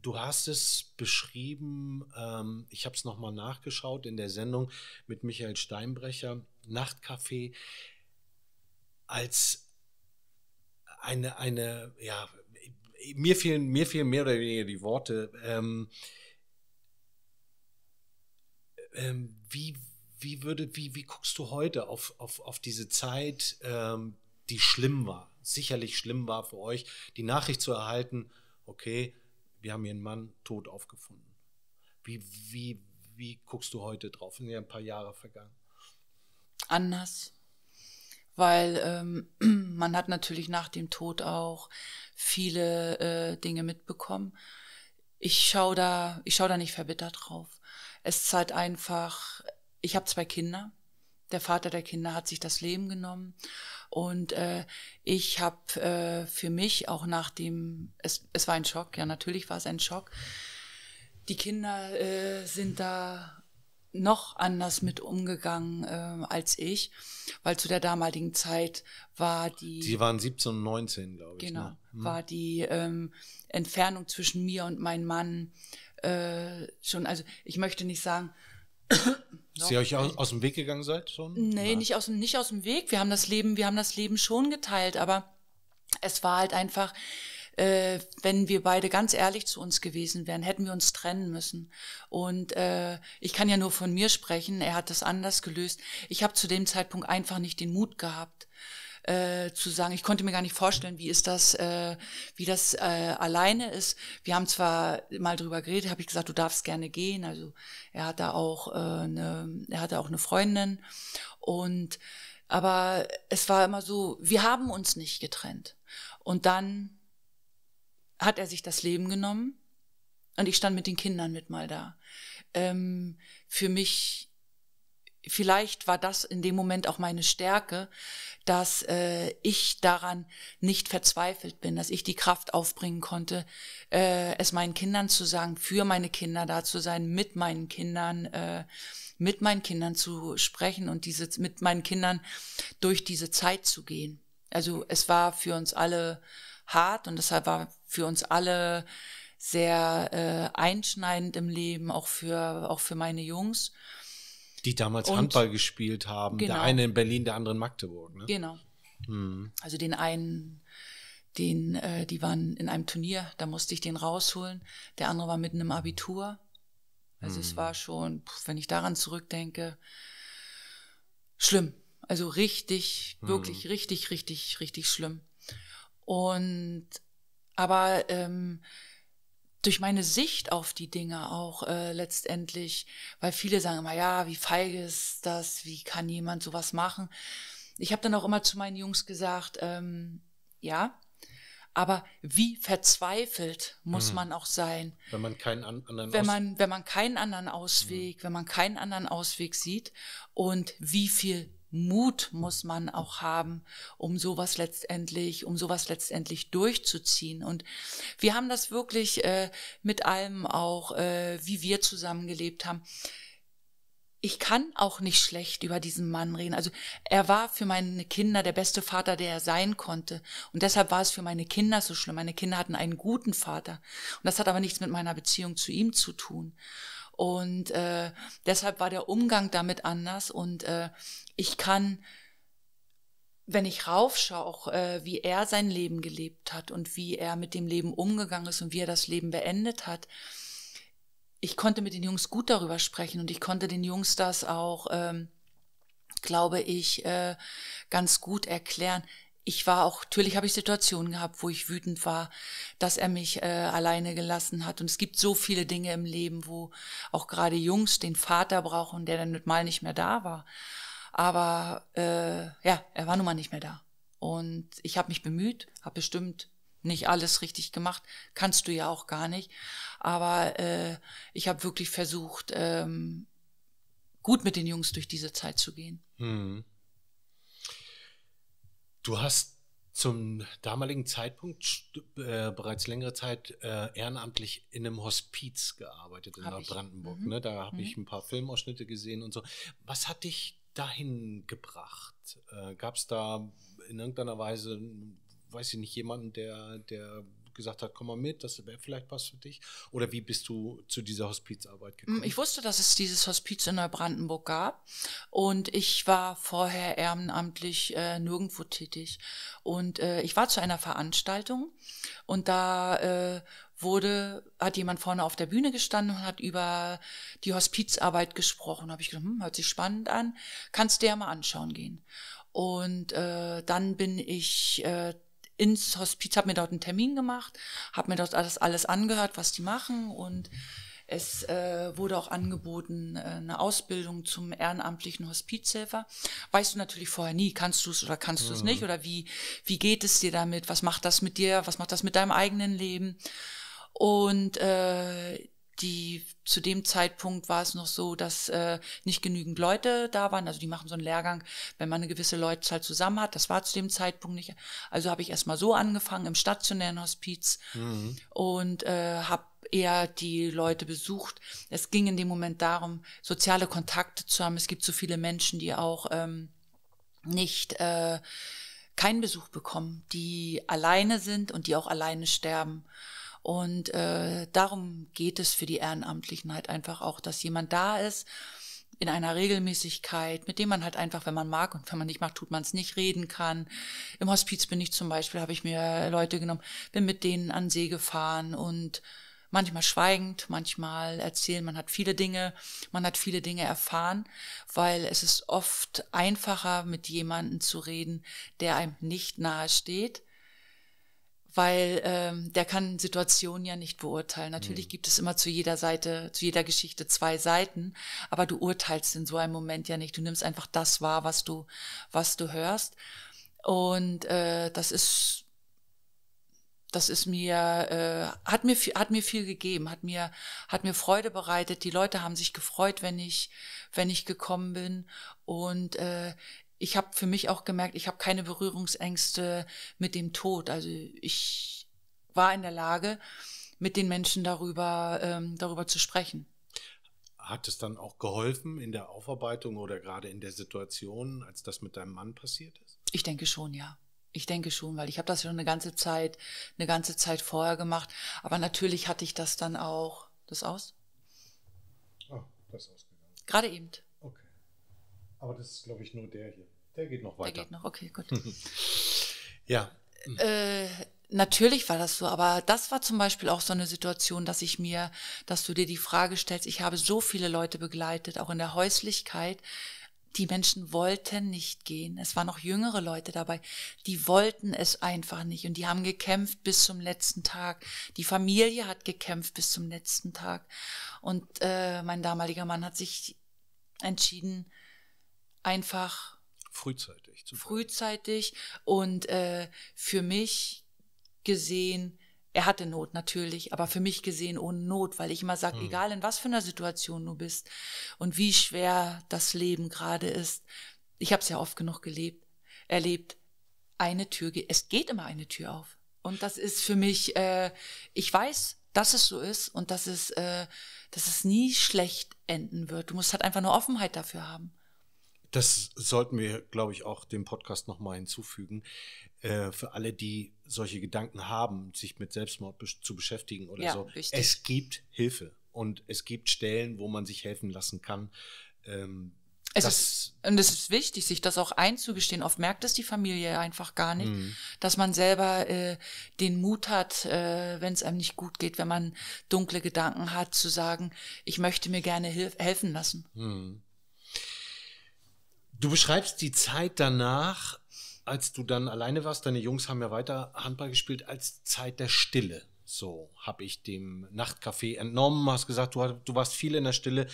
Du hast es beschrieben, ähm, ich habe es nochmal nachgeschaut in der Sendung mit Michael Steinbrecher, Nachtcafé, als eine, eine, ja, mir fehlen, mir fehlen mehr oder weniger die Worte. Ähm, ähm, wie, wie, würde, wie, wie guckst du heute auf, auf, auf diese Zeit, ähm, die schlimm war, sicherlich schlimm war für euch, die Nachricht zu erhalten, okay, wir haben ihren Mann tot aufgefunden. Wie, wie, wie guckst du heute drauf? Sind ja ein paar Jahre vergangen. Anders. Weil ähm, man hat natürlich nach dem Tod auch viele äh, Dinge mitbekommen. Ich schaue da, ich schau da nicht verbittert drauf. Es ist halt einfach, ich habe zwei Kinder. Der Vater der Kinder hat sich das Leben genommen. Und äh, ich habe äh, für mich auch nach dem, es, es war ein Schock, ja natürlich war es ein Schock. Die Kinder äh, sind da noch anders mit umgegangen äh, als ich, weil zu der damaligen Zeit war die. Sie waren 17 und 19, glaube ich. Genau, ne? hm. war die ähm, Entfernung zwischen mir und meinem Mann äh, schon, also ich möchte nicht sagen, dass ihr euch aus, aus dem Weg gegangen seid schon? Nee, nicht aus, nicht aus dem Weg. Wir haben das Leben, wir haben das Leben schon geteilt, aber es war halt einfach, äh, wenn wir beide ganz ehrlich zu uns gewesen wären, hätten wir uns trennen müssen. Und äh, ich kann ja nur von mir sprechen, er hat das anders gelöst. Ich habe zu dem Zeitpunkt einfach nicht den Mut gehabt äh, zu sagen, ich konnte mir gar nicht vorstellen, wie ist das, äh, wie das äh, alleine ist. Wir haben zwar mal drüber geredet, habe ich gesagt, du darfst gerne gehen. Also er hat da auch äh, eine, er hatte auch eine Freundin und aber es war immer so, wir haben uns nicht getrennt. Und dann hat er sich das Leben genommen und ich stand mit den Kindern mit mal da. Ähm, für mich vielleicht war das in dem Moment auch meine Stärke, dass äh, ich daran nicht verzweifelt bin, dass ich die Kraft aufbringen konnte, äh, es meinen Kindern zu sagen, für meine Kinder da zu sein, mit meinen Kindern, äh, mit meinen Kindern zu sprechen und diese mit meinen Kindern durch diese Zeit zu gehen. Also es war für uns alle hart und deshalb war für uns alle sehr äh, einschneidend im Leben, auch für auch für meine Jungs. Die damals und, Handball gespielt haben. Genau. Der eine in Berlin, der andere in Magdeburg. Ne? Genau. Mhm. Also den einen, den, äh, die waren in einem Turnier, da musste ich den rausholen. Der andere war mitten im Abitur. Also mhm. es hm. war schon, wenn ich daran zurückdenke, schlimm. Also richtig, mhm. wirklich, richtig, richtig, richtig schlimm. Und aber ähm, durch meine Sicht auf die Dinge auch äh, letztendlich, weil viele sagen immer, ja, wie feige ist das, wie kann jemand sowas machen? Ich habe dann auch immer zu meinen Jungs gesagt, ähm, ja, aber wie verzweifelt muss mhm. man auch sein, wenn man keinen an anderen wenn man, wenn man keinen anderen mhm. Ausweg, mhm. wenn man keinen anderen Ausweg sieht und wie viel Mut muss man auch haben, um sowas letztendlich, um sowas letztendlich durchzuziehen. Und wir haben das wirklich äh, mit allem auch, äh, wie wir zusammengelebt haben. Ich kann auch nicht schlecht über diesen Mann reden. Also er war für meine Kinder der beste Vater, der er sein konnte. Und deshalb war es für meine Kinder so schlimm. Meine Kinder hatten einen guten Vater. Und das hat aber nichts mit meiner Beziehung zu ihm zu tun. Und äh, deshalb war der Umgang damit anders. Und äh, ich kann, wenn ich raufschaue, auch äh, wie er sein Leben gelebt hat und wie er mit dem Leben umgegangen ist und wie er das Leben beendet hat, ich konnte mit den Jungs gut darüber sprechen und ich konnte den Jungs das auch, ähm, glaube ich, äh, ganz gut erklären ich war auch, natürlich habe ich Situationen gehabt, wo ich wütend war, dass er mich äh, alleine gelassen hat. Und es gibt so viele Dinge im Leben, wo auch gerade Jungs den Vater brauchen, der dann mal nicht mehr da war. Aber äh, ja, er war nun mal nicht mehr da. Und ich habe mich bemüht, habe bestimmt nicht alles richtig gemacht, kannst du ja auch gar nicht. Aber äh, ich habe wirklich versucht, ähm, gut mit den Jungs durch diese Zeit zu gehen. Mhm. Du hast zum damaligen Zeitpunkt äh, bereits längere Zeit äh, ehrenamtlich in einem Hospiz gearbeitet in hab Nordbrandenburg. Mhm. Ne? Da habe mhm. ich ein paar Filmausschnitte gesehen und so. Was hat dich dahin gebracht? Äh, Gab es da in irgendeiner Weise, weiß ich nicht, jemanden, der, der gesagt hat, komm mal mit, das wäre vielleicht was für dich? Oder wie bist du zu dieser Hospizarbeit gekommen? Hm, ich wusste, dass es dieses Hospiz in Neubrandenburg gab und ich war vorher ehrenamtlich äh, nirgendwo tätig. Und äh, ich war zu einer Veranstaltung und da äh, wurde, hat jemand vorne auf der Bühne gestanden und hat über die Hospizarbeit gesprochen. Da habe ich gedacht, hm, hört sich spannend an, kannst du ja mal anschauen gehen. Und äh, dann bin ich äh, ins Hospiz, habe mir dort einen Termin gemacht, habe mir dort alles, alles angehört, was die machen und es äh, wurde auch angeboten, äh, eine Ausbildung zum ehrenamtlichen Hospizhelfer. Weißt du natürlich vorher nie, kannst du es oder kannst mhm. du es nicht oder wie, wie geht es dir damit, was macht das mit dir, was macht das mit deinem eigenen Leben und äh, die zu dem Zeitpunkt war es noch so, dass äh, nicht genügend Leute da waren. Also die machen so einen Lehrgang, wenn man eine gewisse Leutzahl zusammen hat. Das war zu dem Zeitpunkt nicht. Also habe ich erstmal so angefangen im stationären Hospiz mhm. und äh, habe eher die Leute besucht. Es ging in dem Moment darum, soziale Kontakte zu haben. Es gibt so viele Menschen, die auch ähm, nicht äh, keinen Besuch bekommen, die alleine sind und die auch alleine sterben. Und äh, darum geht es für die Ehrenamtlichen halt einfach auch, dass jemand da ist in einer Regelmäßigkeit, mit dem man halt einfach, wenn man mag und wenn man nicht mag, tut man es nicht, reden kann. Im Hospiz bin ich zum Beispiel, habe ich mir Leute genommen, bin mit denen an See gefahren und manchmal schweigend, manchmal erzählen. Man hat viele Dinge, man hat viele Dinge erfahren, weil es ist oft einfacher, mit jemandem zu reden, der einem nicht nahe steht, weil ähm, der kann Situationen ja nicht beurteilen. Natürlich mhm. gibt es immer zu jeder Seite, zu jeder Geschichte zwei Seiten, aber du urteilst in so einem Moment ja nicht. Du nimmst einfach das wahr, was du, was du hörst. Und äh, das ist, das ist mir, äh, hat mir viel, hat mir viel gegeben, hat mir, hat mir Freude bereitet. Die Leute haben sich gefreut, wenn ich, wenn ich gekommen bin. Und äh, ich habe für mich auch gemerkt, ich habe keine Berührungsängste mit dem Tod. Also ich war in der Lage, mit den Menschen darüber, ähm, darüber zu sprechen. Hat es dann auch geholfen in der Aufarbeitung oder gerade in der Situation, als das mit deinem Mann passiert ist? Ich denke schon, ja. Ich denke schon, weil ich habe das schon eine ganze Zeit, eine ganze Zeit vorher gemacht. Aber natürlich hatte ich das dann auch. Das aus? Ah, das ausgegangen. Gerade eben. Aber das ist, glaube ich, nur der hier. Der geht noch weiter. Der geht noch, okay, gut. ja. Äh, natürlich war das so, aber das war zum Beispiel auch so eine Situation, dass ich mir, dass du dir die Frage stellst, ich habe so viele Leute begleitet, auch in der Häuslichkeit, die Menschen wollten nicht gehen. Es waren noch jüngere Leute dabei. Die wollten es einfach nicht. Und die haben gekämpft bis zum letzten Tag. Die Familie hat gekämpft bis zum letzten Tag. Und äh, mein damaliger Mann hat sich entschieden, einfach frühzeitig. Frühzeitig und äh, für mich gesehen, er hatte Not natürlich, aber für mich gesehen ohne Not, weil ich immer sage, hm. egal in was für einer Situation du bist und wie schwer das Leben gerade ist, ich habe es ja oft genug gelebt, erlebt, eine Tür geht, es geht immer eine Tür auf. Und das ist für mich, äh, ich weiß, dass es so ist und dass es, äh, dass es nie schlecht enden wird. Du musst halt einfach nur Offenheit dafür haben das sollten wir, glaube ich, auch dem Podcast nochmal hinzufügen. Äh, für alle, die solche Gedanken haben, sich mit Selbstmord zu beschäftigen oder ja, so. Richtig. Es gibt Hilfe und es gibt Stellen, wo man sich helfen lassen kann. Ähm, es ist, und es ist wichtig, sich das auch einzugestehen. Oft merkt es die Familie einfach gar nicht, mhm. dass man selber äh, den Mut hat, äh, wenn es einem nicht gut geht, wenn man dunkle Gedanken hat, zu sagen, ich möchte mir gerne helfen lassen. Mhm. Du beschreibst die Zeit danach, als du dann alleine warst, deine Jungs haben ja weiter Handball gespielt, als Zeit der Stille. So habe ich dem Nachtcafé entnommen, hast gesagt, du, du warst viel in der Stille,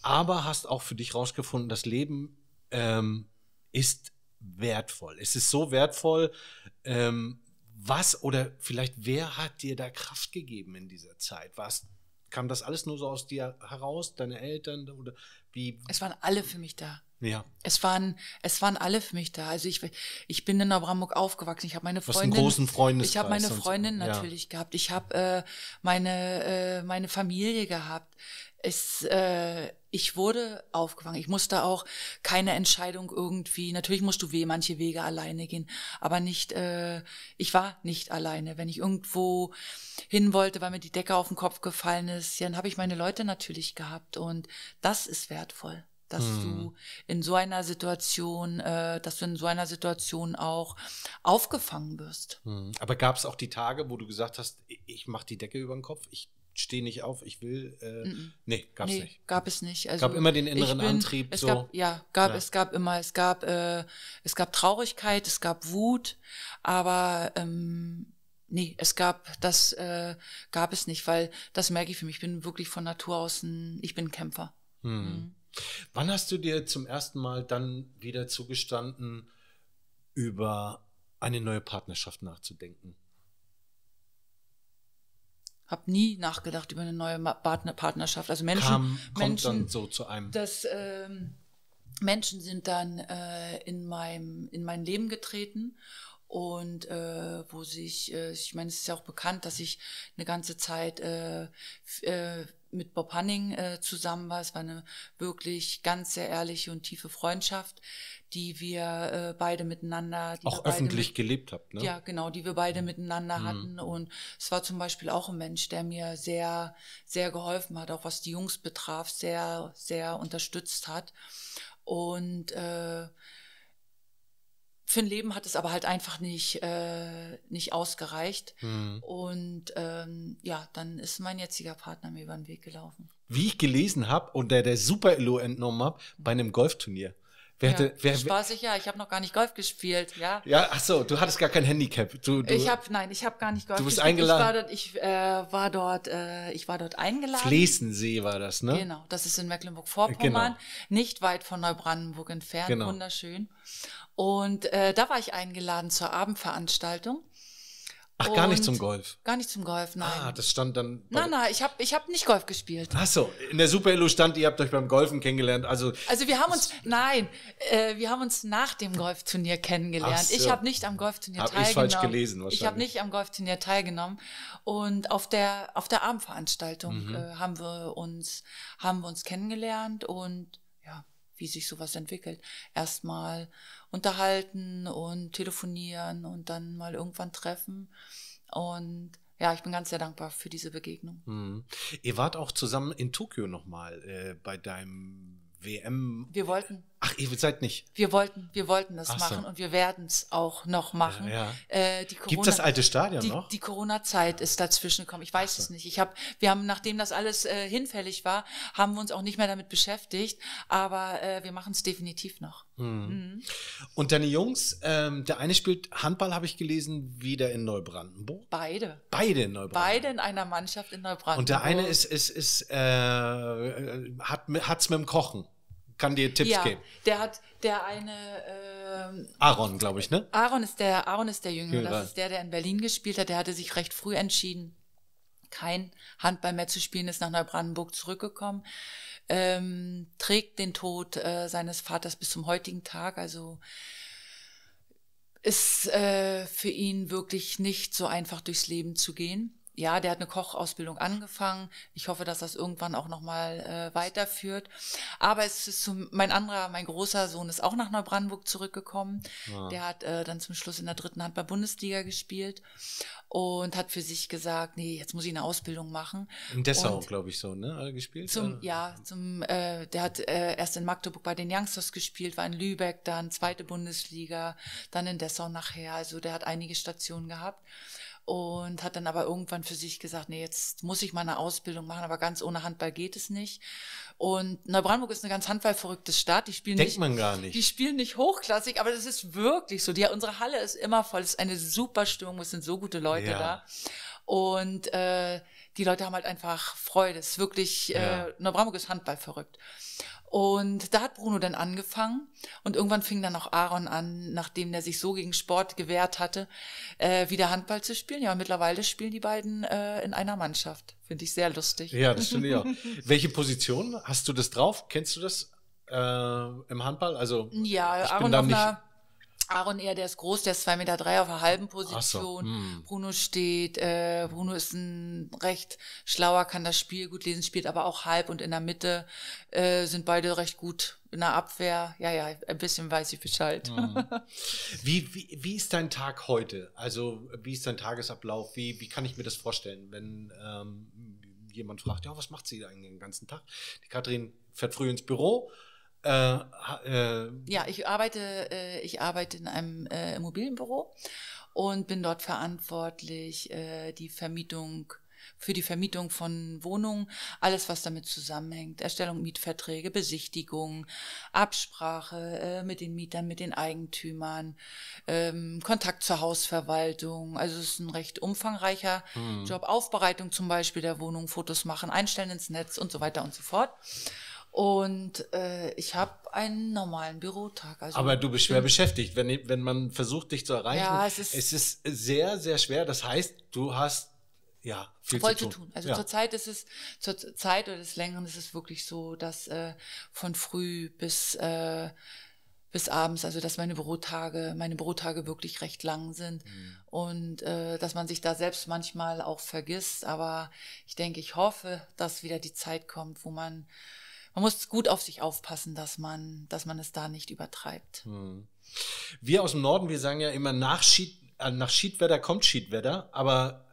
aber hast auch für dich rausgefunden, das Leben ähm, ist wertvoll. Es ist so wertvoll. Ähm, was oder vielleicht wer hat dir da Kraft gegeben in dieser Zeit? Was kam das alles nur so aus dir heraus, deine Eltern oder wie? Es waren alle für mich da. Ja. Es waren, es waren alle für mich da. Also ich, ich bin in Abramburg aufgewachsen. Ich habe meine Freundin. Du einen großen Freundeskreis. Ich habe meine Freundin natürlich ja. gehabt. Ich habe äh, meine, äh, meine Familie gehabt. Es, äh, ich wurde aufgefangen. Ich musste auch keine Entscheidung irgendwie. Natürlich musst du weh, manche Wege alleine gehen, aber nicht. Äh, ich war nicht alleine. Wenn ich irgendwo hin wollte, weil mir die Decke auf den Kopf gefallen ist, dann habe ich meine Leute natürlich gehabt und das ist wertvoll dass hm. du mhm. in so einer Situation, äh, dass du in so einer Situation auch aufgefangen wirst. Hm. Aber gab es auch die Tage, wo du gesagt hast, ich mache die Decke über den Kopf, ich stehe nicht auf, ich will. Äh, mm Nee, gab es nee, nicht. Gab es nicht. Also gab immer den inneren bin, Antrieb. Es so. gab, ja, gab, ja. es gab immer, es gab, äh, es gab Traurigkeit, es gab Wut, aber ähm, nee, es gab, das äh, gab es nicht, weil das merke ich für mich. Ich bin wirklich von Natur aus ein, ich bin Kämpfer. Hm. Mhm. Wann hast du dir zum ersten Mal dann wieder zugestanden, über eine neue Partnerschaft nachzudenken? Hab nie nachgedacht über eine neue Partner Partnerschaft. Also Menschen, Kam, Menschen so Dass ähm, Menschen sind dann äh, in meinem in mein Leben getreten und äh, wo sich, äh, ich meine, es ist ja auch bekannt, dass ich eine ganze Zeit äh, äh mit Bob Hanning äh, zusammen war. Es war eine wirklich ganz sehr ehrliche und tiefe Freundschaft, die wir äh, beide miteinander auch öffentlich mit, gelebt habt. Ne? Ja, genau, die wir beide mhm. miteinander mhm. hatten. Und es war zum Beispiel auch ein Mensch, der mir sehr, sehr geholfen hat, auch was die Jungs betraf, sehr, sehr unterstützt hat. Und äh, für ein Leben hat es aber halt einfach nicht, äh, nicht ausgereicht. Hm. Und ähm, ja, dann ist mein jetziger Partner mir über den Weg gelaufen. Wie ich gelesen habe und der, der super Elo entnommen habe, bei einem Golfturnier. Wer ja, hatte, wer, spaßig, ja. Ich habe noch gar nicht Golf gespielt, ja. Ja, ach so, du hattest gar kein Handicap. Du, du ich habe, nein, ich habe gar nicht Golf gespielt. Du bist gespielt. eingeladen. Ich war dort, ich, äh, war dort äh, ich war dort eingeladen. Flesensee war das, ne? Genau, das ist in Mecklenburg-Vorpommern, genau. nicht weit von Neubrandenburg entfernt, genau. wunderschön. Und äh, da war ich eingeladen zur Abendveranstaltung. Ach, und gar nicht zum Golf. Gar nicht zum Golf, nein. Ah, das stand dann. Nein, nein, ich habe ich hab nicht Golf gespielt. Ach so, in der Super Elo stand, ihr habt euch beim Golfen kennengelernt. Also, also wir haben uns, nein, äh, wir haben uns nach dem Golfturnier kennengelernt. So. Ich habe nicht am Golfturnier hab teilgenommen. Habe ich falsch gelesen wahrscheinlich. Ich habe nicht am Golfturnier teilgenommen. Und auf der, auf der Abendveranstaltung mhm. äh, haben, wir uns, haben wir uns kennengelernt und ja, wie sich sowas entwickelt. Erstmal unterhalten und telefonieren und dann mal irgendwann treffen. Und ja, ich bin ganz sehr dankbar für diese Begegnung. Mhm. Ihr wart auch zusammen in Tokio nochmal äh, bei deinem WM. Wir wollten. Ach, ihr seid nicht. Wir wollten, wir wollten das so. machen und wir werden es auch noch machen. Ja, ja. Äh, Corona, Gibt das alte Stadion die, noch? Die Corona-Zeit ist dazwischen gekommen. Ich weiß so. es nicht. Ich habe, wir haben, nachdem das alles äh, hinfällig war, haben wir uns auch nicht mehr damit beschäftigt. Aber äh, wir machen es definitiv noch. Hm. Mhm. Und deine Jungs, ähm, der eine spielt Handball, habe ich gelesen, wieder in Neubrandenburg. Beide. Beide in Neubrandenburg. Beide in einer Mannschaft in Neubrandenburg. Und der eine ist, ist, ist, äh, äh hat hat's mit dem Kochen kann dir Tipps ja, geben. Der hat der eine äh, Aaron, glaube ich, ne? Aaron ist der Aaron ist der Jüngere. Das ist der, der in Berlin gespielt hat. Der hatte sich recht früh entschieden, kein Handball mehr zu spielen, ist nach Neubrandenburg zurückgekommen. Ähm, trägt den Tod äh, seines Vaters bis zum heutigen Tag. Also ist äh, für ihn wirklich nicht so einfach durchs Leben zu gehen ja, der hat eine Kochausbildung angefangen. Ich hoffe, dass das irgendwann auch nochmal äh, weiterführt. Aber es ist zum, mein anderer, mein großer Sohn ist auch nach Neubrandenburg zurückgekommen. Ja. Ah. Der hat äh, dann zum Schluss in der dritten Hand bei bundesliga gespielt und hat für sich gesagt, nee, jetzt muss ich eine Ausbildung machen. In Dessau, glaube ich, so, ne? Äh, gespielt? Zum, ja, zum, äh, der hat äh, erst in Magdeburg bei den Youngsters gespielt, war in Lübeck, dann zweite Bundesliga, dann in Dessau nachher. Also der hat einige Stationen gehabt und hat dann aber irgendwann für sich gesagt, nee, jetzt muss ich mal eine Ausbildung machen, aber ganz ohne Handball geht es nicht. Und Neubrandenburg ist eine ganz handballverrückte Stadt. Die spielen Denkt nicht, man gar nicht. Die spielen nicht hochklassig, aber das ist wirklich so. Die, unsere Halle ist immer voll. Es ist eine super Stimmung. Es sind so gute Leute ja. da. Und äh, die Leute haben halt einfach Freude. Es ist wirklich, äh, ja. äh, Neubrandenburg ist Handball verrückt. Und da hat Bruno dann angefangen und irgendwann fing dann auch Aaron an, nachdem er sich so gegen Sport gewehrt hatte, äh, wieder Handball zu spielen. Ja, mittlerweile spielen die beiden äh, in einer Mannschaft. Finde ich sehr lustig. Ja, das finde ich auch. Welche Position hast du das drauf? Kennst du das äh, im Handball? Also ja, ich Aaron bin da nicht Aaron eher, der ist groß, der ist 2,3 Meter drei auf der halben Position. So, hm. Bruno steht, äh, Bruno ist ein recht schlauer, kann das Spiel gut lesen, spielt aber auch halb und in der Mitte äh, sind beide recht gut in der Abwehr. Ja, ja, ein bisschen weiß ich Bescheid. Hm. Wie, wie, wie ist dein Tag heute? Also wie ist dein Tagesablauf? Wie, wie kann ich mir das vorstellen, wenn ähm, jemand fragt, ja, was macht sie eigentlich den ganzen Tag? Die Kathrin fährt früh ins Büro, äh, äh, ja, ich arbeite, äh, ich arbeite in einem äh, Immobilienbüro und bin dort verantwortlich äh, die Vermietung für die Vermietung von Wohnungen, alles was damit zusammenhängt, Erstellung Mietverträge, Besichtigung, Absprache äh, mit den Mietern, mit den Eigentümern, ähm, Kontakt zur Hausverwaltung. Also es ist ein recht umfangreicher hm. Job. Aufbereitung zum Beispiel der Wohnung, Fotos machen, einstellen ins Netz und so weiter und so fort. Und äh, ich habe einen normalen Bürotag. Also Aber du bist schwer beschäftigt, wenn, wenn man versucht, dich zu erreichen. Ja, es ist, es ist sehr, sehr schwer. Das heißt, du hast ja, viel voll zu tun. tun. Also ja. Zeit ist es, zur Zeit oder des Längeren ist es wirklich so, dass äh, von früh bis, äh, bis abends, also dass meine Bürotage, meine Bürotage wirklich recht lang sind mhm. und äh, dass man sich da selbst manchmal auch vergisst. Aber ich denke, ich hoffe, dass wieder die Zeit kommt, wo man man muss gut auf sich aufpassen, dass man, dass man es da nicht übertreibt. Hm. Wir aus dem Norden, wir sagen ja immer, nach, Schied, äh, nach Schiedwetter kommt Schiedwetter, aber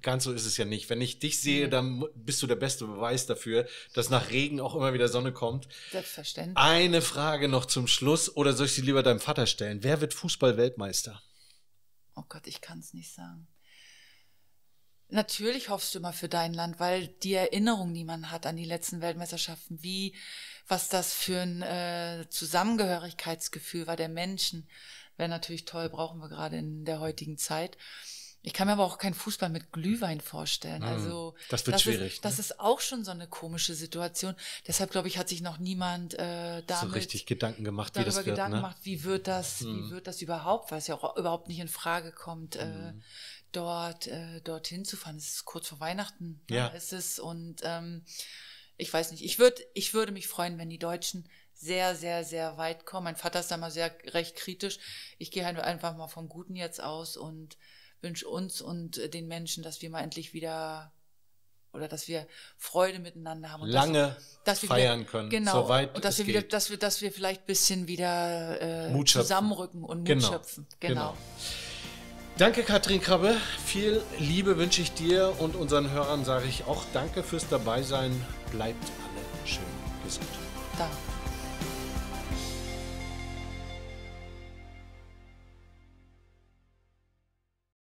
ganz so ist es ja nicht. Wenn ich dich sehe, hm. dann bist du der beste Beweis dafür, dass nach Regen auch immer wieder Sonne kommt. Selbstverständlich. Eine Frage noch zum Schluss oder soll ich sie lieber deinem Vater stellen? Wer wird Fußballweltmeister? Oh Gott, ich kann es nicht sagen. Natürlich hoffst du immer für dein Land, weil die Erinnerung, die man hat an die letzten Weltmeisterschaften, wie was das für ein äh, Zusammengehörigkeitsgefühl war der Menschen, wäre natürlich toll, brauchen wir gerade in der heutigen Zeit. Ich kann mir aber auch keinen Fußball mit Glühwein vorstellen. Mhm. Also das wird das schwierig. Ist, ne? Das ist auch schon so eine komische Situation. Deshalb glaube ich, hat sich noch niemand äh, damit so richtig Gedanken gemacht, darüber wie das ne? Gedanken ne? gemacht, wie wird das, mhm. wie wird das überhaupt, weil es ja auch überhaupt nicht in Frage kommt, äh, mhm. äh, dort äh, dorthin zu fahren. Es ist kurz vor Weihnachten. Ne, ja. Ist es und ähm, ich weiß nicht. Ich würde ich würde mich freuen, wenn die Deutschen sehr sehr sehr weit kommen. Mein Vater ist da mal sehr recht kritisch. Ich gehe halt einfach mal vom Guten jetzt aus und wünsche uns und äh, den Menschen, dass wir mal endlich wieder oder dass wir Freude miteinander haben und lange dass, dass feiern wieder, können, genau, soweit und dass wir wieder, geht. dass wir, dass wir vielleicht ein bisschen wieder äh, zusammenrücken und Mut genau. schöpfen, genau. genau. Danke, Katrin Krabbe. Viel Liebe wünsche ich dir und unseren Hörern sage ich auch Danke fürs Dabeisein. Bleibt alle schön gesund. Danke.